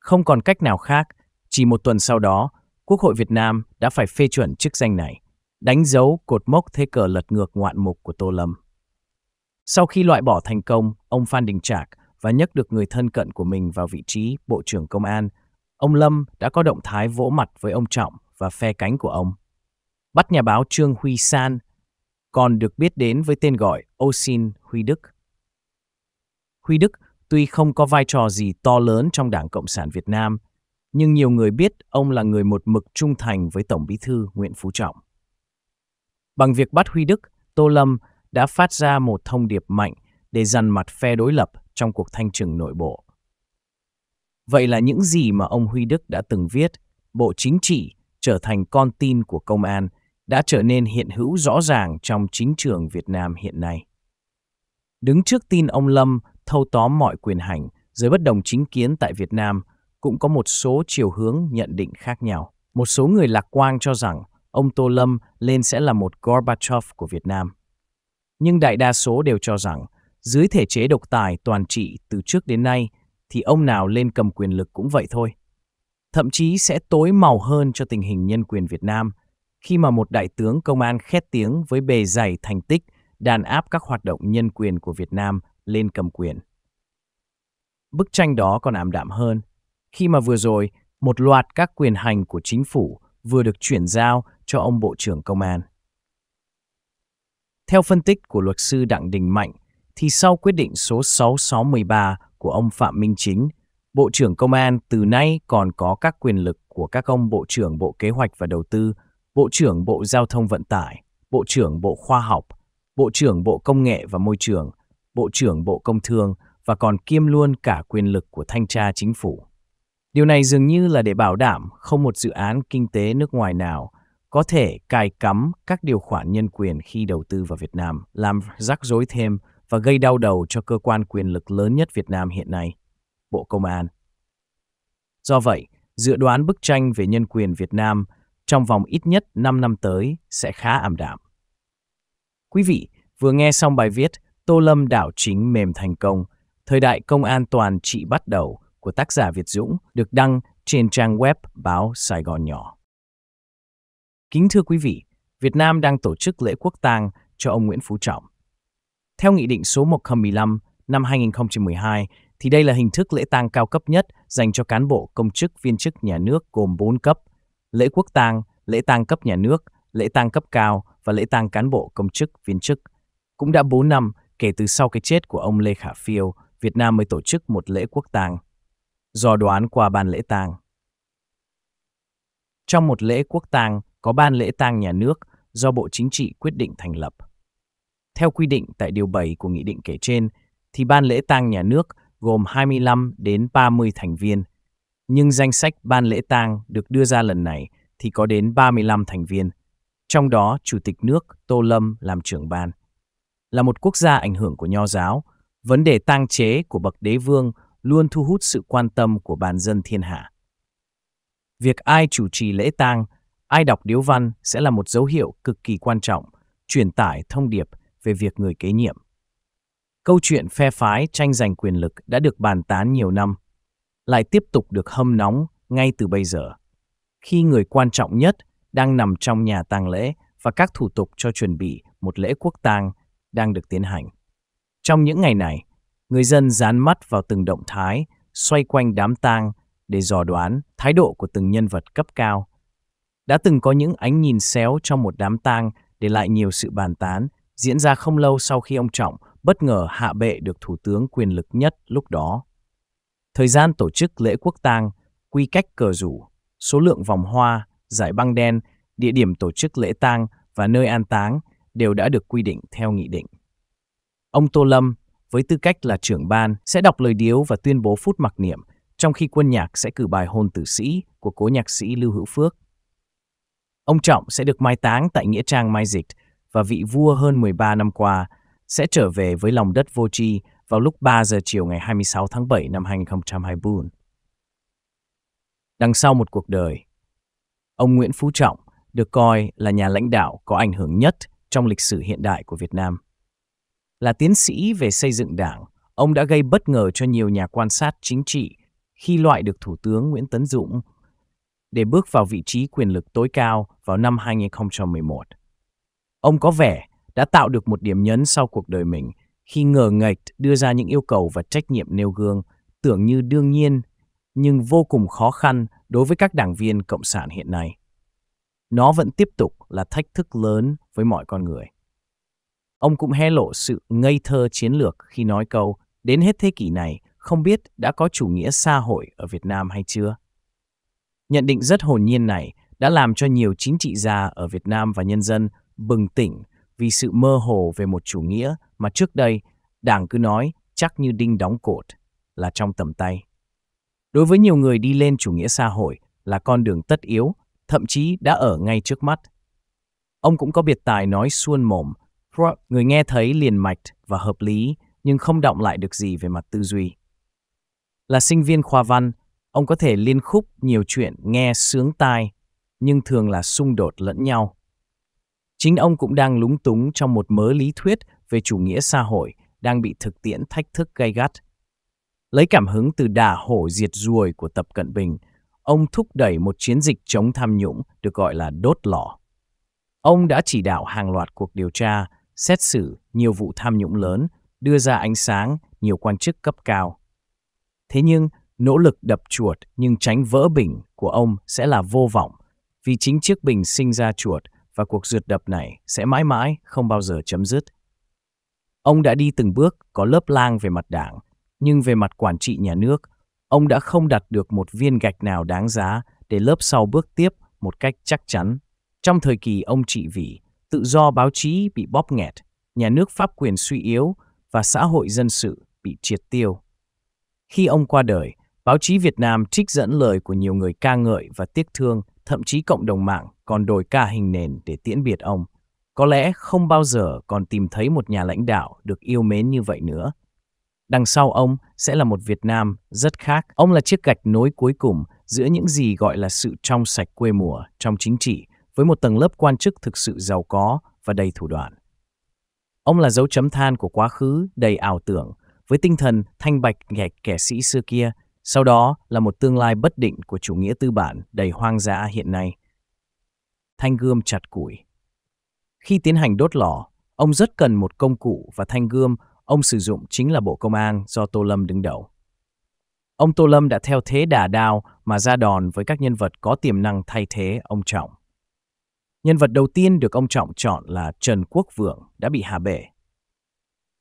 Không còn cách nào khác, chỉ một tuần sau đó, Quốc hội Việt Nam đã phải phê chuẩn chức danh này, đánh dấu cột mốc thế cờ lật ngược ngoạn mục của Tô Lâm. Sau khi loại bỏ thành công, ông Phan Đình Trạc và nhấc được người thân cận của mình vào vị trí Bộ trưởng Công an, ông Lâm đã có động thái vỗ mặt với ông Trọng và phe cánh của ông bắt nhà báo Trương Huy San, còn được biết đến với tên gọi Osin Huy Đức. Huy Đức tuy không có vai trò gì to lớn trong Đảng Cộng sản Việt Nam, nhưng nhiều người biết ông là người một mực trung thành với Tổng bí thư Nguyễn Phú Trọng. Bằng việc bắt Huy Đức, Tô Lâm đã phát ra một thông điệp mạnh để dằn mặt phe đối lập trong cuộc thanh trừng nội bộ. Vậy là những gì mà ông Huy Đức đã từng viết, Bộ Chính trị trở thành con tin của công an – đã trở nên hiện hữu rõ ràng trong chính trường Việt Nam hiện nay. Đứng trước tin ông Lâm thâu tóm mọi quyền hành dưới bất đồng chính kiến tại Việt Nam, cũng có một số chiều hướng nhận định khác nhau. Một số người lạc quan cho rằng ông Tô Lâm lên sẽ là một Gorbachev của Việt Nam. Nhưng đại đa số đều cho rằng dưới thể chế độc tài toàn trị từ trước đến nay thì ông nào lên cầm quyền lực cũng vậy thôi. Thậm chí sẽ tối màu hơn cho tình hình nhân quyền Việt Nam – khi mà một đại tướng công an khét tiếng với bề dày thành tích đàn áp các hoạt động nhân quyền của Việt Nam lên cầm quyền. Bức tranh đó còn ảm đạm hơn, khi mà vừa rồi một loạt các quyền hành của chính phủ vừa được chuyển giao cho ông Bộ trưởng Công an. Theo phân tích của luật sư Đặng Đình Mạnh, thì sau quyết định số 6613 của ông Phạm Minh Chính, Bộ trưởng Công an từ nay còn có các quyền lực của các ông Bộ trưởng Bộ Kế hoạch và Đầu tư Bộ trưởng Bộ Giao thông Vận tải, Bộ trưởng Bộ Khoa học, Bộ trưởng Bộ Công nghệ và Môi trường, Bộ trưởng Bộ Công Thương và còn kiêm luôn cả quyền lực của thanh tra chính phủ. Điều này dường như là để bảo đảm không một dự án kinh tế nước ngoài nào có thể cài cắm các điều khoản nhân quyền khi đầu tư vào Việt Nam, làm rắc rối thêm và gây đau đầu cho cơ quan quyền lực lớn nhất Việt Nam hiện nay, Bộ Công an. Do vậy, dự đoán bức tranh về nhân quyền Việt Nam – trong vòng ít nhất 5 năm tới sẽ khá ảm đạm. Quý vị vừa nghe xong bài viết Tô Lâm đảo chính mềm thành công, thời đại công an toàn trị bắt đầu của tác giả Việt Dũng được đăng trên trang web báo Sài Gòn Nhỏ. Kính thưa quý vị, Việt Nam đang tổ chức lễ quốc tang cho ông Nguyễn Phú Trọng. Theo Nghị định số 115 năm 2012, thì đây là hình thức lễ tang cao cấp nhất dành cho cán bộ công chức viên chức nhà nước gồm 4 cấp – lễ quốc tang, lễ tang cấp nhà nước, lễ tang cấp cao và lễ tang cán bộ công chức, viên chức. Cũng đã 4 năm kể từ sau cái chết của ông Lê Khả Phiêu, Việt Nam mới tổ chức một lễ quốc tang, dò đoán qua ban lễ tang. Trong một lễ quốc tang có ban lễ tang nhà nước do Bộ Chính trị quyết định thành lập. Theo quy định tại điều 7 của nghị định kể trên, thì ban lễ tang nhà nước gồm 25 đến 30 thành viên, nhưng danh sách ban lễ tang được đưa ra lần này thì có đến 35 thành viên, trong đó Chủ tịch nước Tô Lâm làm trưởng ban. Là một quốc gia ảnh hưởng của nho giáo, vấn đề tang chế của bậc đế vương luôn thu hút sự quan tâm của bàn dân thiên hạ. Việc ai chủ trì lễ tang, ai đọc điếu văn sẽ là một dấu hiệu cực kỳ quan trọng, truyền tải thông điệp về việc người kế nhiệm. Câu chuyện phe phái tranh giành quyền lực đã được bàn tán nhiều năm, lại tiếp tục được hâm nóng ngay từ bây giờ, khi người quan trọng nhất đang nằm trong nhà tang lễ và các thủ tục cho chuẩn bị một lễ quốc tang đang được tiến hành. Trong những ngày này, người dân dán mắt vào từng động thái xoay quanh đám tang để dò đoán thái độ của từng nhân vật cấp cao. Đã từng có những ánh nhìn xéo trong một đám tang để lại nhiều sự bàn tán diễn ra không lâu sau khi ông Trọng bất ngờ hạ bệ được thủ tướng quyền lực nhất lúc đó thời gian tổ chức lễ quốc tang, quy cách cờ rủ, số lượng vòng hoa, giải băng đen, địa điểm tổ chức lễ tang và nơi an táng đều đã được quy định theo nghị định. Ông Tô Lâm, với tư cách là trưởng ban, sẽ đọc lời điếu và tuyên bố phút mặc niệm, trong khi quân nhạc sẽ cử bài hôn tử sĩ của cố nhạc sĩ Lưu Hữu Phước. Ông Trọng sẽ được mai táng tại Nghĩa Trang Mai Dịch và vị vua hơn 13 năm qua sẽ trở về với lòng đất vô tri vào lúc 3 giờ chiều ngày 26 tháng 7 năm 2024. Đằng sau một cuộc đời, ông Nguyễn Phú Trọng được coi là nhà lãnh đạo có ảnh hưởng nhất trong lịch sử hiện đại của Việt Nam. Là tiến sĩ về xây dựng đảng, ông đã gây bất ngờ cho nhiều nhà quan sát chính trị khi loại được Thủ tướng Nguyễn Tấn Dũng để bước vào vị trí quyền lực tối cao vào năm 2011. Ông có vẻ đã tạo được một điểm nhấn sau cuộc đời mình khi ngờ nghệch đưa ra những yêu cầu và trách nhiệm nêu gương tưởng như đương nhiên nhưng vô cùng khó khăn đối với các đảng viên cộng sản hiện nay nó vẫn tiếp tục là thách thức lớn với mọi con người ông cũng hé lộ sự ngây thơ chiến lược khi nói câu đến hết thế kỷ này không biết đã có chủ nghĩa xã hội ở việt nam hay chưa nhận định rất hồn nhiên này đã làm cho nhiều chính trị gia ở việt nam và nhân dân bừng tỉnh vì sự mơ hồ về một chủ nghĩa mà trước đây Đảng cứ nói chắc như đinh đóng cột là trong tầm tay. Đối với nhiều người đi lên chủ nghĩa xã hội là con đường tất yếu, thậm chí đã ở ngay trước mắt. Ông cũng có biệt tài nói suôn mồm, người nghe thấy liền mạch và hợp lý nhưng không động lại được gì về mặt tư duy. Là sinh viên khoa văn, ông có thể liên khúc nhiều chuyện nghe sướng tai nhưng thường là xung đột lẫn nhau Chính ông cũng đang lúng túng trong một mớ lý thuyết về chủ nghĩa xã hội đang bị thực tiễn thách thức gay gắt. Lấy cảm hứng từ đà hổ diệt ruồi của Tập Cận Bình, ông thúc đẩy một chiến dịch chống tham nhũng được gọi là đốt lò. Ông đã chỉ đạo hàng loạt cuộc điều tra, xét xử nhiều vụ tham nhũng lớn, đưa ra ánh sáng nhiều quan chức cấp cao. Thế nhưng, nỗ lực đập chuột nhưng tránh vỡ bình của ông sẽ là vô vọng, vì chính chiếc bình sinh ra chuột và cuộc rượt đập này sẽ mãi mãi không bao giờ chấm dứt. Ông đã đi từng bước có lớp lang về mặt đảng, nhưng về mặt quản trị nhà nước, ông đã không đặt được một viên gạch nào đáng giá để lớp sau bước tiếp một cách chắc chắn. Trong thời kỳ ông trị vì, tự do báo chí bị bóp nghẹt, nhà nước pháp quyền suy yếu và xã hội dân sự bị triệt tiêu. Khi ông qua đời, báo chí Việt Nam trích dẫn lời của nhiều người ca ngợi và tiếc thương thậm chí cộng đồng mạng còn đổi cả hình nền để tiễn biệt ông. Có lẽ không bao giờ còn tìm thấy một nhà lãnh đạo được yêu mến như vậy nữa. Đằng sau ông sẽ là một Việt Nam rất khác. Ông là chiếc gạch nối cuối cùng giữa những gì gọi là sự trong sạch quê mùa trong chính trị với một tầng lớp quan chức thực sự giàu có và đầy thủ đoạn. Ông là dấu chấm than của quá khứ đầy ảo tưởng, với tinh thần thanh bạch nghẹt kẻ sĩ xưa kia sau đó là một tương lai bất định của chủ nghĩa tư bản đầy hoang dã hiện nay. Thanh gươm chặt củi Khi tiến hành đốt lò, ông rất cần một công cụ và thanh gươm ông sử dụng chính là Bộ Công an do Tô Lâm đứng đầu. Ông Tô Lâm đã theo thế đà đao mà ra đòn với các nhân vật có tiềm năng thay thế ông Trọng. Nhân vật đầu tiên được ông Trọng chọn là Trần Quốc Vượng đã bị hạ bể.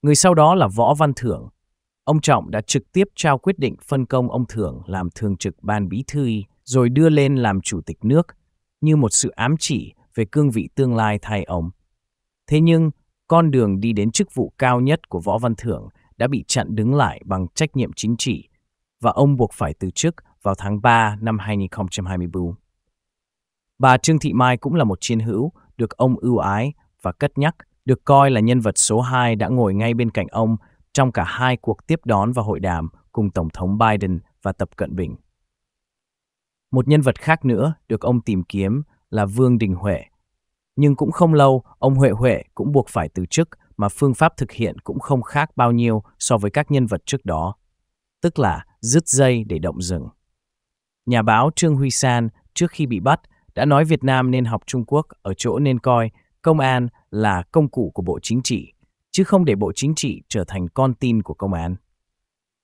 Người sau đó là Võ Văn Thưởng Ông Trọng đã trực tiếp trao quyết định phân công ông Thưởng làm thường trực ban bí thư rồi đưa lên làm chủ tịch nước như một sự ám chỉ về cương vị tương lai thay ông. Thế nhưng, con đường đi đến chức vụ cao nhất của Võ Văn Thưởng đã bị chặn đứng lại bằng trách nhiệm chính trị và ông buộc phải từ chức vào tháng 3 năm 2024. Bà Trương Thị Mai cũng là một chiến hữu được ông ưu ái và cất nhắc, được coi là nhân vật số 2 đã ngồi ngay bên cạnh ông trong cả hai cuộc tiếp đón và hội đàm cùng Tổng thống Biden và Tập Cận Bình. Một nhân vật khác nữa được ông tìm kiếm là Vương Đình Huệ. Nhưng cũng không lâu, ông Huệ Huệ cũng buộc phải từ chức mà phương pháp thực hiện cũng không khác bao nhiêu so với các nhân vật trước đó, tức là dứt dây để động rừng. Nhà báo Trương Huy San trước khi bị bắt đã nói Việt Nam nên học Trung Quốc ở chỗ nên coi công an là công cụ của Bộ Chính trị chứ không để Bộ Chính trị trở thành con tin của công an.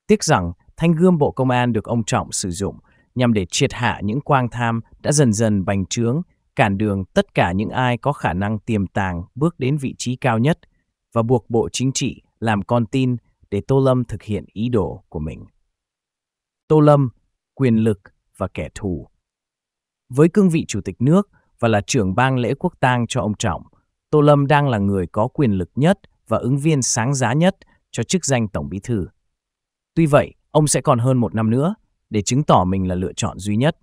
Tiếc rằng, thanh gươm Bộ Công an được ông Trọng sử dụng nhằm để triệt hạ những quang tham đã dần dần bành trướng, cản đường tất cả những ai có khả năng tiềm tàng bước đến vị trí cao nhất và buộc Bộ Chính trị làm con tin để Tô Lâm thực hiện ý đồ của mình. Tô Lâm, quyền lực và kẻ thù. Với cương vị Chủ tịch nước và là trưởng bang lễ quốc tang cho ông Trọng, Tô Lâm đang là người có quyền lực nhất và ứng viên sáng giá nhất cho chức danh Tổng Bí thư. Tuy vậy, ông sẽ còn hơn một năm nữa để chứng tỏ mình là lựa chọn duy nhất.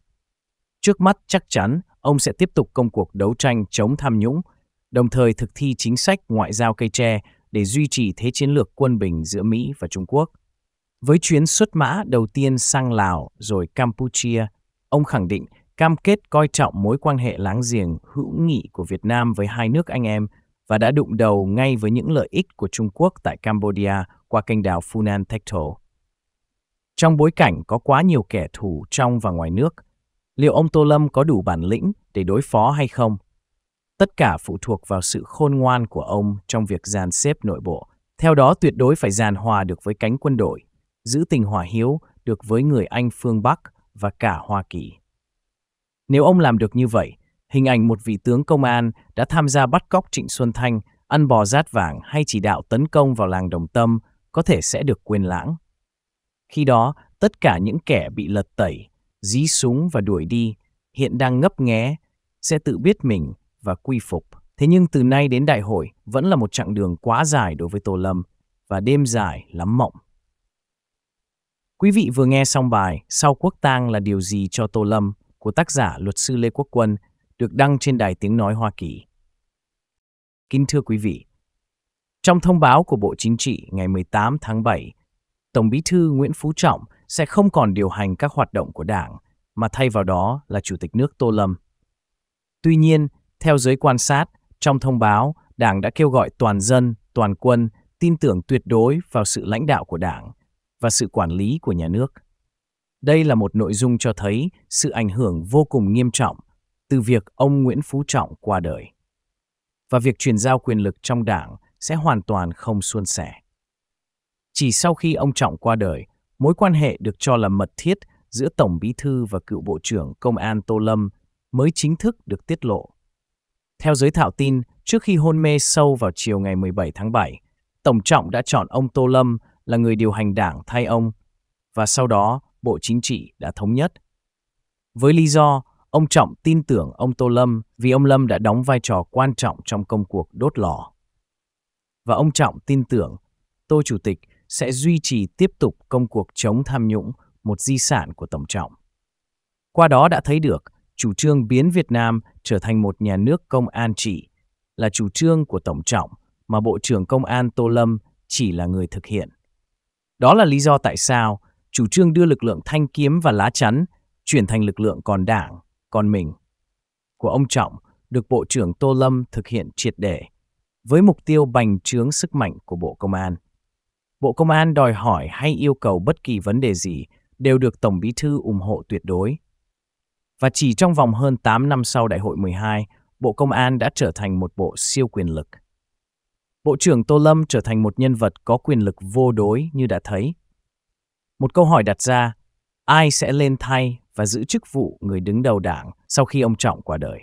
Trước mắt chắc chắn, ông sẽ tiếp tục công cuộc đấu tranh chống tham nhũng, đồng thời thực thi chính sách ngoại giao cây tre để duy trì thế chiến lược quân bình giữa Mỹ và Trung Quốc. Với chuyến xuất mã đầu tiên sang Lào rồi Campuchia, ông khẳng định cam kết coi trọng mối quan hệ láng giềng hữu nghị của Việt Nam với hai nước anh em và đã đụng đầu ngay với những lợi ích của Trung Quốc tại Cambodia qua kênh đào Funan Tectol. Trong bối cảnh có quá nhiều kẻ thù trong và ngoài nước, liệu ông Tô Lâm có đủ bản lĩnh để đối phó hay không? Tất cả phụ thuộc vào sự khôn ngoan của ông trong việc dàn xếp nội bộ. Theo đó tuyệt đối phải dàn hòa được với cánh quân đội, giữ tình hòa hiếu được với người Anh phương Bắc và cả Hoa Kỳ. Nếu ông làm được như vậy, hình ảnh một vị tướng công an đã tham gia bắt cóc Trịnh Xuân Thanh, ăn bò rát vàng hay chỉ đạo tấn công vào làng Đồng Tâm có thể sẽ được quên lãng. Khi đó, tất cả những kẻ bị lật tẩy, dí súng và đuổi đi, hiện đang ngấp nghé, sẽ tự biết mình và quy phục. Thế nhưng từ nay đến đại hội vẫn là một chặng đường quá dài đối với Tô Lâm và đêm dài lắm mộng. Quý vị vừa nghe xong bài Sau quốc tang là điều gì cho Tô Lâm của tác giả luật sư Lê Quốc Quân được đăng trên Đài Tiếng Nói Hoa Kỳ. Kính thưa quý vị, trong thông báo của Bộ Chính trị ngày 18 tháng 7, Tổng bí thư Nguyễn Phú Trọng sẽ không còn điều hành các hoạt động của Đảng, mà thay vào đó là Chủ tịch nước Tô Lâm. Tuy nhiên, theo giới quan sát, trong thông báo, Đảng đã kêu gọi toàn dân, toàn quân tin tưởng tuyệt đối vào sự lãnh đạo của Đảng và sự quản lý của nhà nước. Đây là một nội dung cho thấy sự ảnh hưởng vô cùng nghiêm trọng từ việc ông Nguyễn Phú Trọng qua đời. Và việc chuyển giao quyền lực trong đảng sẽ hoàn toàn không suôn sẻ. Chỉ sau khi ông Trọng qua đời, mối quan hệ được cho là mật thiết giữa Tổng Bí Thư và cựu Bộ trưởng Công an Tô Lâm mới chính thức được tiết lộ. Theo giới thạo tin, trước khi hôn mê sâu vào chiều ngày 17 tháng 7, Tổng Trọng đã chọn ông Tô Lâm là người điều hành đảng thay ông, và sau đó Bộ Chính trị đã thống nhất. Với lý do Ông Trọng tin tưởng ông Tô Lâm vì ông Lâm đã đóng vai trò quan trọng trong công cuộc đốt lò. Và ông Trọng tin tưởng Tô Chủ tịch sẽ duy trì tiếp tục công cuộc chống tham nhũng, một di sản của Tổng Trọng. Qua đó đã thấy được chủ trương biến Việt Nam trở thành một nhà nước công an trị là chủ trương của Tổng Trọng mà Bộ trưởng Công an Tô Lâm chỉ là người thực hiện. Đó là lý do tại sao chủ trương đưa lực lượng thanh kiếm và lá chắn chuyển thành lực lượng còn đảng còn mình của ông Trọng được Bộ trưởng Tô Lâm thực hiện triệt để với mục tiêu bành trướng sức mạnh của Bộ Công an. Bộ Công an đòi hỏi hay yêu cầu bất kỳ vấn đề gì đều được Tổng Bí thư ủng hộ tuyệt đối. Và chỉ trong vòng hơn 8 năm sau Đại hội 12, Bộ Công an đã trở thành một bộ siêu quyền lực. Bộ trưởng Tô Lâm trở thành một nhân vật có quyền lực vô đối như đã thấy. Một câu hỏi đặt ra, ai sẽ lên thay và giữ chức vụ người đứng đầu đảng sau khi ông Trọng qua đời.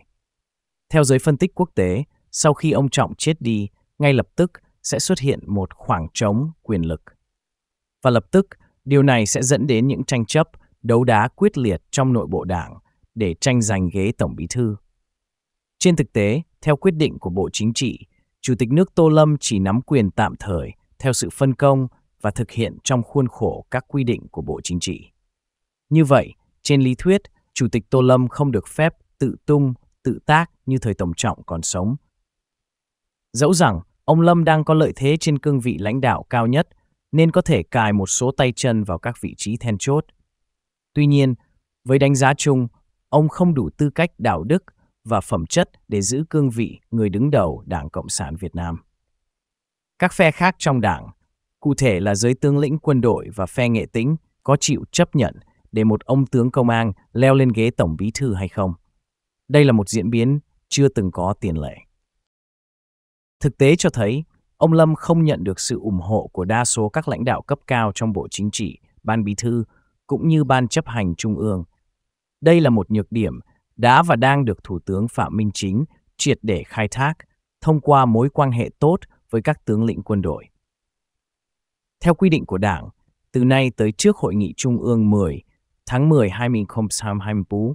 Theo giới phân tích quốc tế, sau khi ông Trọng chết đi, ngay lập tức sẽ xuất hiện một khoảng trống quyền lực. Và lập tức, điều này sẽ dẫn đến những tranh chấp, đấu đá quyết liệt trong nội bộ đảng để tranh giành ghế tổng bí thư. Trên thực tế, theo quyết định của Bộ Chính trị, Chủ tịch nước Tô Lâm chỉ nắm quyền tạm thời theo sự phân công và thực hiện trong khuôn khổ các quy định của Bộ Chính trị. Như vậy, trên lý thuyết, Chủ tịch Tô Lâm không được phép tự tung, tự tác như thời Tổng Trọng còn sống. Dẫu rằng, ông Lâm đang có lợi thế trên cương vị lãnh đạo cao nhất, nên có thể cài một số tay chân vào các vị trí then chốt. Tuy nhiên, với đánh giá chung, ông không đủ tư cách đạo đức và phẩm chất để giữ cương vị người đứng đầu Đảng Cộng sản Việt Nam. Các phe khác trong đảng, cụ thể là giới tướng lĩnh quân đội và phe nghệ tính có chịu chấp nhận để một ông tướng công an leo lên ghế tổng bí thư hay không. Đây là một diễn biến chưa từng có tiền lệ. Thực tế cho thấy, ông Lâm không nhận được sự ủng hộ của đa số các lãnh đạo cấp cao trong Bộ Chính trị, Ban Bí thư cũng như Ban chấp hành Trung ương. Đây là một nhược điểm đã và đang được Thủ tướng Phạm Minh Chính triệt để khai thác thông qua mối quan hệ tốt với các tướng lĩnh quân đội. Theo quy định của Đảng, từ nay tới trước Hội nghị Trung ương 10 tháng 10 2024,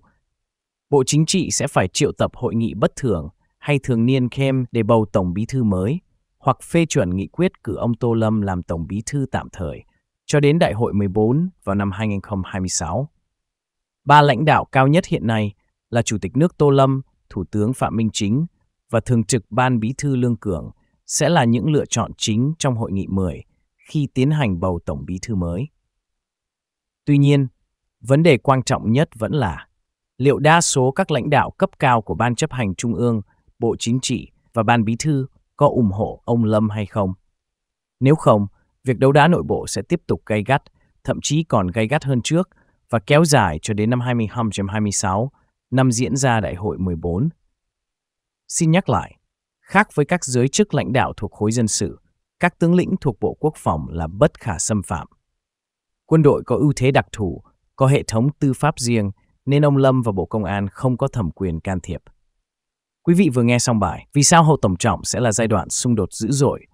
Bộ Chính trị sẽ phải triệu tập hội nghị bất thường hay thường niên KEM để bầu Tổng Bí thư mới, hoặc phê chuẩn nghị quyết cử ông Tô Lâm làm Tổng Bí thư tạm thời, cho đến Đại hội 14 vào năm 2026. Ba lãnh đạo cao nhất hiện nay là Chủ tịch nước Tô Lâm, Thủ tướng Phạm Minh Chính và Thường trực Ban Bí thư Lương Cường sẽ là những lựa chọn chính trong Hội nghị 10 khi tiến hành bầu Tổng Bí thư mới. Tuy nhiên, Vấn đề quan trọng nhất vẫn là liệu đa số các lãnh đạo cấp cao của Ban chấp hành Trung ương, Bộ Chính trị và Ban Bí thư có ủng hộ ông Lâm hay không? Nếu không, việc đấu đá nội bộ sẽ tiếp tục gay gắt, thậm chí còn gay gắt hơn trước và kéo dài cho đến năm 2026, năm diễn ra Đại hội 14. Xin nhắc lại, khác với các giới chức lãnh đạo thuộc khối dân sự, các tướng lĩnh thuộc Bộ Quốc phòng là bất khả xâm phạm. Quân đội có ưu thế đặc thù có hệ thống tư pháp riêng nên ông Lâm và Bộ Công an không có thẩm quyền can thiệp. Quý vị vừa nghe xong bài Vì sao hậu tổng trọng sẽ là giai đoạn xung đột dữ dội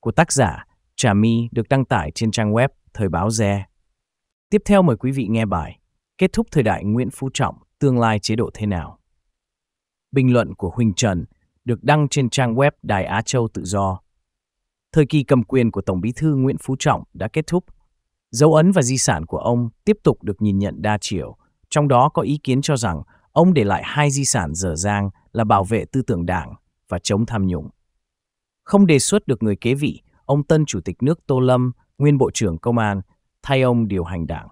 của tác giả Trà My được đăng tải trên trang web Thời báo Re. Tiếp theo mời quý vị nghe bài Kết thúc thời đại Nguyễn Phú Trọng, tương lai chế độ thế nào? Bình luận của Huỳnh Trần được đăng trên trang web Đài Á Châu Tự Do. Thời kỳ cầm quyền của Tổng bí thư Nguyễn Phú Trọng đã kết thúc Dấu ấn và di sản của ông tiếp tục được nhìn nhận đa chiều, trong đó có ý kiến cho rằng ông để lại hai di sản dở dang là bảo vệ tư tưởng đảng và chống tham nhũng. Không đề xuất được người kế vị, ông tân chủ tịch nước Tô Lâm, nguyên Bộ trưởng Công an, thay ông điều hành đảng.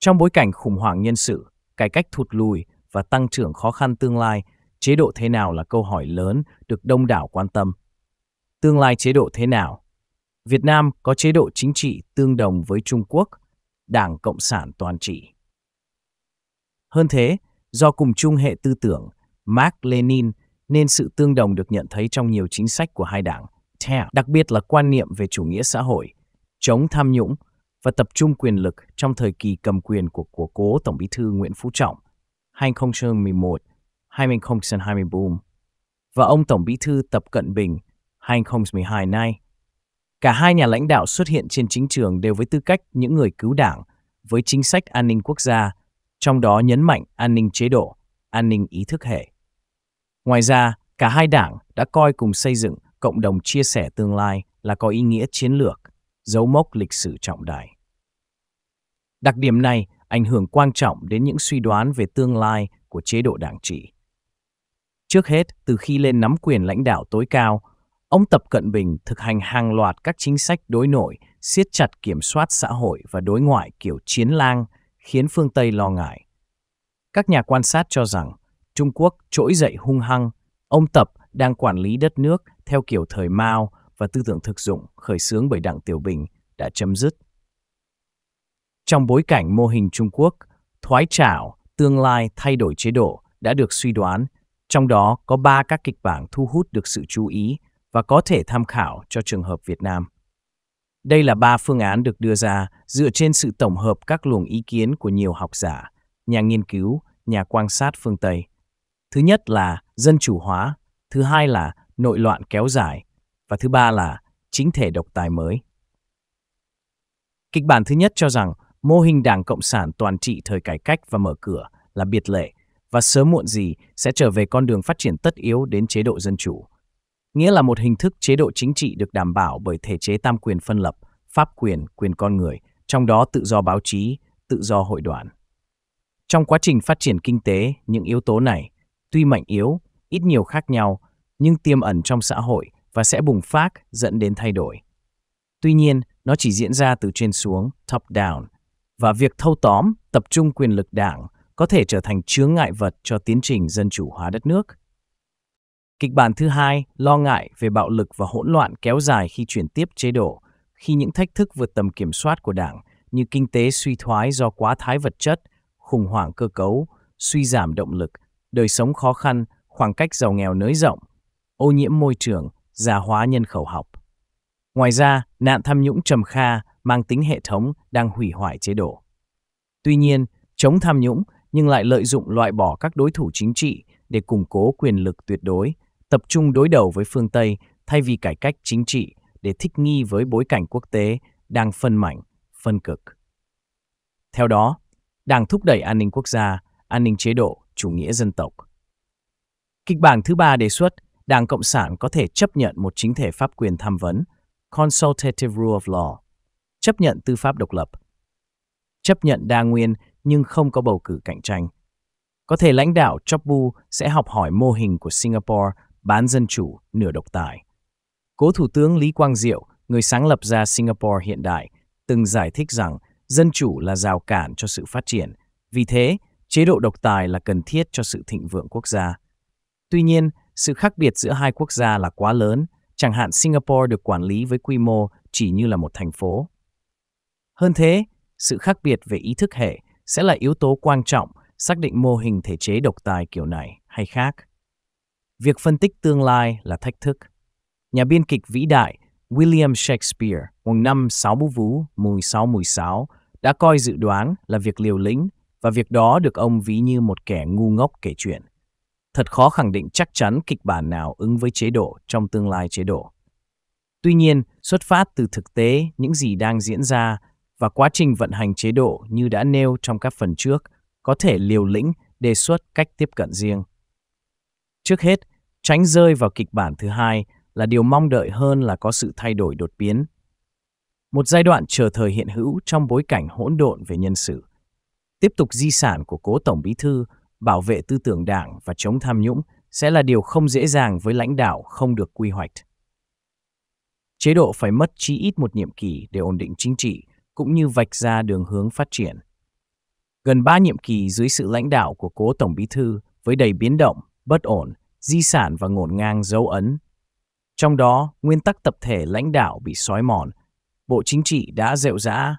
Trong bối cảnh khủng hoảng nhân sự, cải cách thụt lùi và tăng trưởng khó khăn tương lai, chế độ thế nào là câu hỏi lớn được đông đảo quan tâm. Tương lai chế độ thế nào Việt Nam có chế độ chính trị tương đồng với Trung Quốc, Đảng Cộng sản toàn trị. Hơn thế, do cùng chung hệ tư tưởng Marx Lenin nên sự tương đồng được nhận thấy trong nhiều chính sách của hai đảng, đặc biệt là quan niệm về chủ nghĩa xã hội, chống tham nhũng và tập trung quyền lực trong thời kỳ cầm quyền của, của cố Tổng bí thư Nguyễn Phú Trọng 2011-2024 và ông Tổng bí thư Tập Cận Bình 2012 nay. Cả hai nhà lãnh đạo xuất hiện trên chính trường đều với tư cách những người cứu đảng với chính sách an ninh quốc gia, trong đó nhấn mạnh an ninh chế độ, an ninh ý thức hệ. Ngoài ra, cả hai đảng đã coi cùng xây dựng cộng đồng chia sẻ tương lai là có ý nghĩa chiến lược, dấu mốc lịch sử trọng đại. Đặc điểm này ảnh hưởng quan trọng đến những suy đoán về tương lai của chế độ đảng trị. Trước hết, từ khi lên nắm quyền lãnh đạo tối cao, Ông Tập Cận Bình thực hành hàng loạt các chính sách đối nội, siết chặt kiểm soát xã hội và đối ngoại kiểu chiến lang, khiến phương Tây lo ngại. Các nhà quan sát cho rằng, Trung Quốc trỗi dậy hung hăng, ông Tập đang quản lý đất nước theo kiểu thời Mao và tư tưởng thực dụng khởi xướng bởi Đảng Tiểu Bình đã chấm dứt. Trong bối cảnh mô hình Trung Quốc, thoái trào, tương lai thay đổi chế độ đã được suy đoán, trong đó có ba các kịch bản thu hút được sự chú ý và có thể tham khảo cho trường hợp Việt Nam. Đây là ba phương án được đưa ra dựa trên sự tổng hợp các luồng ý kiến của nhiều học giả, nhà nghiên cứu, nhà quan sát phương Tây. Thứ nhất là dân chủ hóa, thứ hai là nội loạn kéo dài và thứ ba là chính thể độc tài mới. Kịch bản thứ nhất cho rằng mô hình Đảng Cộng sản toàn trị thời cải cách và mở cửa là biệt lệ và sớm muộn gì sẽ trở về con đường phát triển tất yếu đến chế độ dân chủ nghĩa là một hình thức chế độ chính trị được đảm bảo bởi thể chế tam quyền phân lập, pháp quyền, quyền con người, trong đó tự do báo chí, tự do hội đoàn. Trong quá trình phát triển kinh tế, những yếu tố này, tuy mạnh yếu, ít nhiều khác nhau, nhưng tiềm ẩn trong xã hội và sẽ bùng phát dẫn đến thay đổi. Tuy nhiên, nó chỉ diễn ra từ trên xuống, top down, và việc thâu tóm, tập trung quyền lực đảng có thể trở thành chướng ngại vật cho tiến trình dân chủ hóa đất nước – Kịch bản thứ hai lo ngại về bạo lực và hỗn loạn kéo dài khi chuyển tiếp chế độ, khi những thách thức vượt tầm kiểm soát của đảng như kinh tế suy thoái do quá thái vật chất, khủng hoảng cơ cấu, suy giảm động lực, đời sống khó khăn, khoảng cách giàu nghèo nới rộng, ô nhiễm môi trường, già hóa nhân khẩu học. Ngoài ra, nạn tham nhũng trầm kha mang tính hệ thống đang hủy hoại chế độ. Tuy nhiên, chống tham nhũng nhưng lại lợi dụng loại bỏ các đối thủ chính trị để củng cố quyền lực tuyệt đối, tập trung đối đầu với phương Tây thay vì cải cách chính trị để thích nghi với bối cảnh quốc tế đang phân mảnh, phân cực. Theo đó, Đảng thúc đẩy an ninh quốc gia, an ninh chế độ, chủ nghĩa dân tộc. Kịch bản thứ ba đề xuất, Đảng Cộng sản có thể chấp nhận một chính thể pháp quyền tham vấn, consultative rule of law, chấp nhận tư pháp độc lập, chấp nhận đa nguyên nhưng không có bầu cử cạnh tranh. Có thể lãnh đạo Chopu sẽ học hỏi mô hình của Singapore bán dân chủ, nửa độc tài. Cố Thủ tướng Lý Quang Diệu, người sáng lập ra Singapore hiện đại, từng giải thích rằng dân chủ là rào cản cho sự phát triển. Vì thế, chế độ độc tài là cần thiết cho sự thịnh vượng quốc gia. Tuy nhiên, sự khác biệt giữa hai quốc gia là quá lớn, chẳng hạn Singapore được quản lý với quy mô chỉ như là một thành phố. Hơn thế, sự khác biệt về ý thức hệ sẽ là yếu tố quan trọng xác định mô hình thể chế độc tài kiểu này hay khác. Việc phân tích tương lai là thách thức. Nhà biên kịch vĩ đại William Shakespeare, mùng năm 6 Bú Vú, mùng 6 mùi 6, đã coi dự đoán là việc liều lĩnh và việc đó được ông ví như một kẻ ngu ngốc kể chuyện. Thật khó khẳng định chắc chắn kịch bản nào ứng với chế độ trong tương lai chế độ. Tuy nhiên, xuất phát từ thực tế những gì đang diễn ra và quá trình vận hành chế độ như đã nêu trong các phần trước, có thể liều lĩnh đề xuất cách tiếp cận riêng. Trước hết, Tránh rơi vào kịch bản thứ hai là điều mong đợi hơn là có sự thay đổi đột biến. Một giai đoạn chờ thời hiện hữu trong bối cảnh hỗn độn về nhân sự. Tiếp tục di sản của cố Tổng Bí Thư, bảo vệ tư tưởng đảng và chống tham nhũng sẽ là điều không dễ dàng với lãnh đạo không được quy hoạch. Chế độ phải mất chí ít một nhiệm kỳ để ổn định chính trị, cũng như vạch ra đường hướng phát triển. Gần ba nhiệm kỳ dưới sự lãnh đạo của cố Tổng Bí Thư với đầy biến động, bất ổn, di sản và ngổn ngang dấu ấn. Trong đó, nguyên tắc tập thể lãnh đạo bị sói mòn, Bộ Chính trị đã rệu rã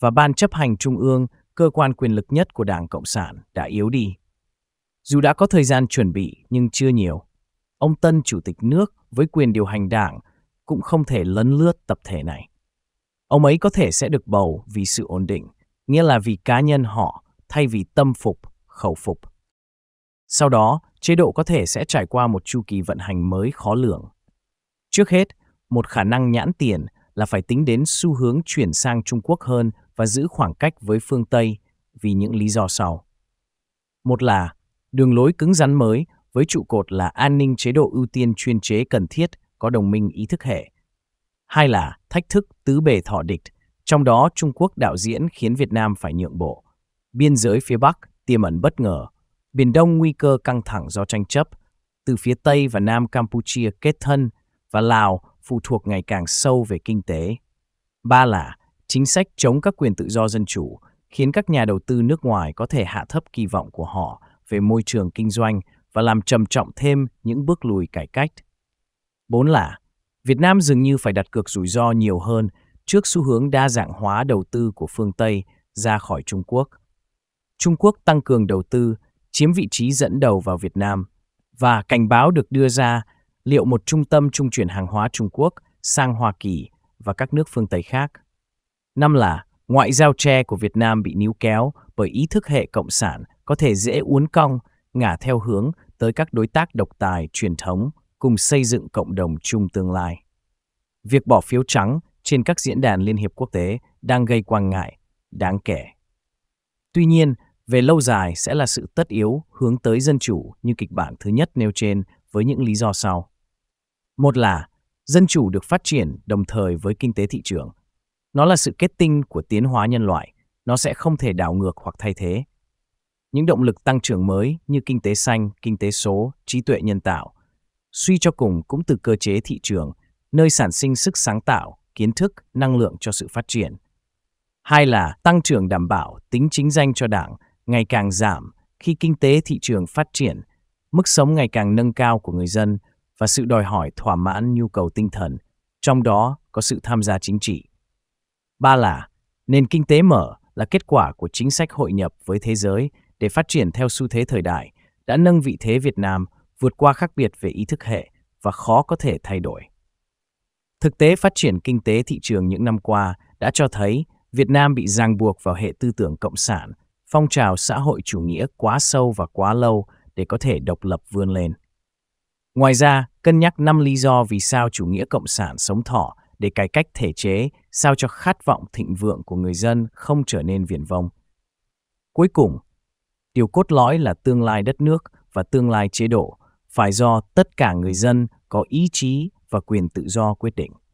và Ban chấp hành Trung ương, cơ quan quyền lực nhất của Đảng Cộng sản, đã yếu đi. Dù đã có thời gian chuẩn bị nhưng chưa nhiều, ông Tân Chủ tịch nước với quyền điều hành đảng cũng không thể lấn lướt tập thể này. Ông ấy có thể sẽ được bầu vì sự ổn định, nghĩa là vì cá nhân họ thay vì tâm phục, khẩu phục. Sau đó, chế độ có thể sẽ trải qua một chu kỳ vận hành mới khó lường. Trước hết, một khả năng nhãn tiền là phải tính đến xu hướng chuyển sang Trung Quốc hơn và giữ khoảng cách với phương Tây vì những lý do sau. Một là đường lối cứng rắn mới với trụ cột là an ninh chế độ ưu tiên chuyên chế cần thiết có đồng minh ý thức hệ. Hai là thách thức tứ bề thọ địch, trong đó Trung Quốc đạo diễn khiến Việt Nam phải nhượng bộ. Biên giới phía Bắc tiềm ẩn bất ngờ Biển Đông nguy cơ căng thẳng do tranh chấp từ phía Tây và Nam Campuchia kết thân và Lào phụ thuộc ngày càng sâu về kinh tế. Ba là chính sách chống các quyền tự do dân chủ khiến các nhà đầu tư nước ngoài có thể hạ thấp kỳ vọng của họ về môi trường kinh doanh và làm trầm trọng thêm những bước lùi cải cách. Bốn là Việt Nam dường như phải đặt cược rủi ro nhiều hơn trước xu hướng đa dạng hóa đầu tư của phương Tây ra khỏi Trung Quốc. Trung Quốc tăng cường đầu tư chiếm vị trí dẫn đầu vào Việt Nam. Và cảnh báo được đưa ra liệu một trung tâm trung chuyển hàng hóa Trung Quốc sang Hoa Kỳ và các nước phương Tây khác. Năm là ngoại giao tre của Việt Nam bị níu kéo bởi ý thức hệ cộng sản có thể dễ uốn cong, ngả theo hướng tới các đối tác độc tài truyền thống cùng xây dựng cộng đồng chung tương lai. Việc bỏ phiếu trắng trên các diễn đàn Liên Hiệp Quốc tế đang gây quan ngại, đáng kể. Tuy nhiên, về lâu dài sẽ là sự tất yếu hướng tới dân chủ như kịch bản thứ nhất nêu trên với những lý do sau. Một là dân chủ được phát triển đồng thời với kinh tế thị trường. Nó là sự kết tinh của tiến hóa nhân loại, nó sẽ không thể đảo ngược hoặc thay thế. Những động lực tăng trưởng mới như kinh tế xanh, kinh tế số, trí tuệ nhân tạo, suy cho cùng cũng từ cơ chế thị trường, nơi sản sinh sức sáng tạo, kiến thức, năng lượng cho sự phát triển. Hai là tăng trưởng đảm bảo tính chính danh cho đảng, ngày càng giảm khi kinh tế thị trường phát triển, mức sống ngày càng nâng cao của người dân và sự đòi hỏi thỏa mãn nhu cầu tinh thần, trong đó có sự tham gia chính trị. Ba là, nền kinh tế mở là kết quả của chính sách hội nhập với thế giới để phát triển theo xu thế thời đại, đã nâng vị thế Việt Nam vượt qua khác biệt về ý thức hệ và khó có thể thay đổi. Thực tế phát triển kinh tế thị trường những năm qua đã cho thấy Việt Nam bị ràng buộc vào hệ tư tưởng cộng sản phong trào xã hội chủ nghĩa quá sâu và quá lâu để có thể độc lập vươn lên. Ngoài ra, cân nhắc 5 lý do vì sao chủ nghĩa cộng sản sống thọ để cải cách thể chế sao cho khát vọng thịnh vượng của người dân không trở nên viển vông. Cuối cùng, điều cốt lõi là tương lai đất nước và tương lai chế độ phải do tất cả người dân có ý chí và quyền tự do quyết định.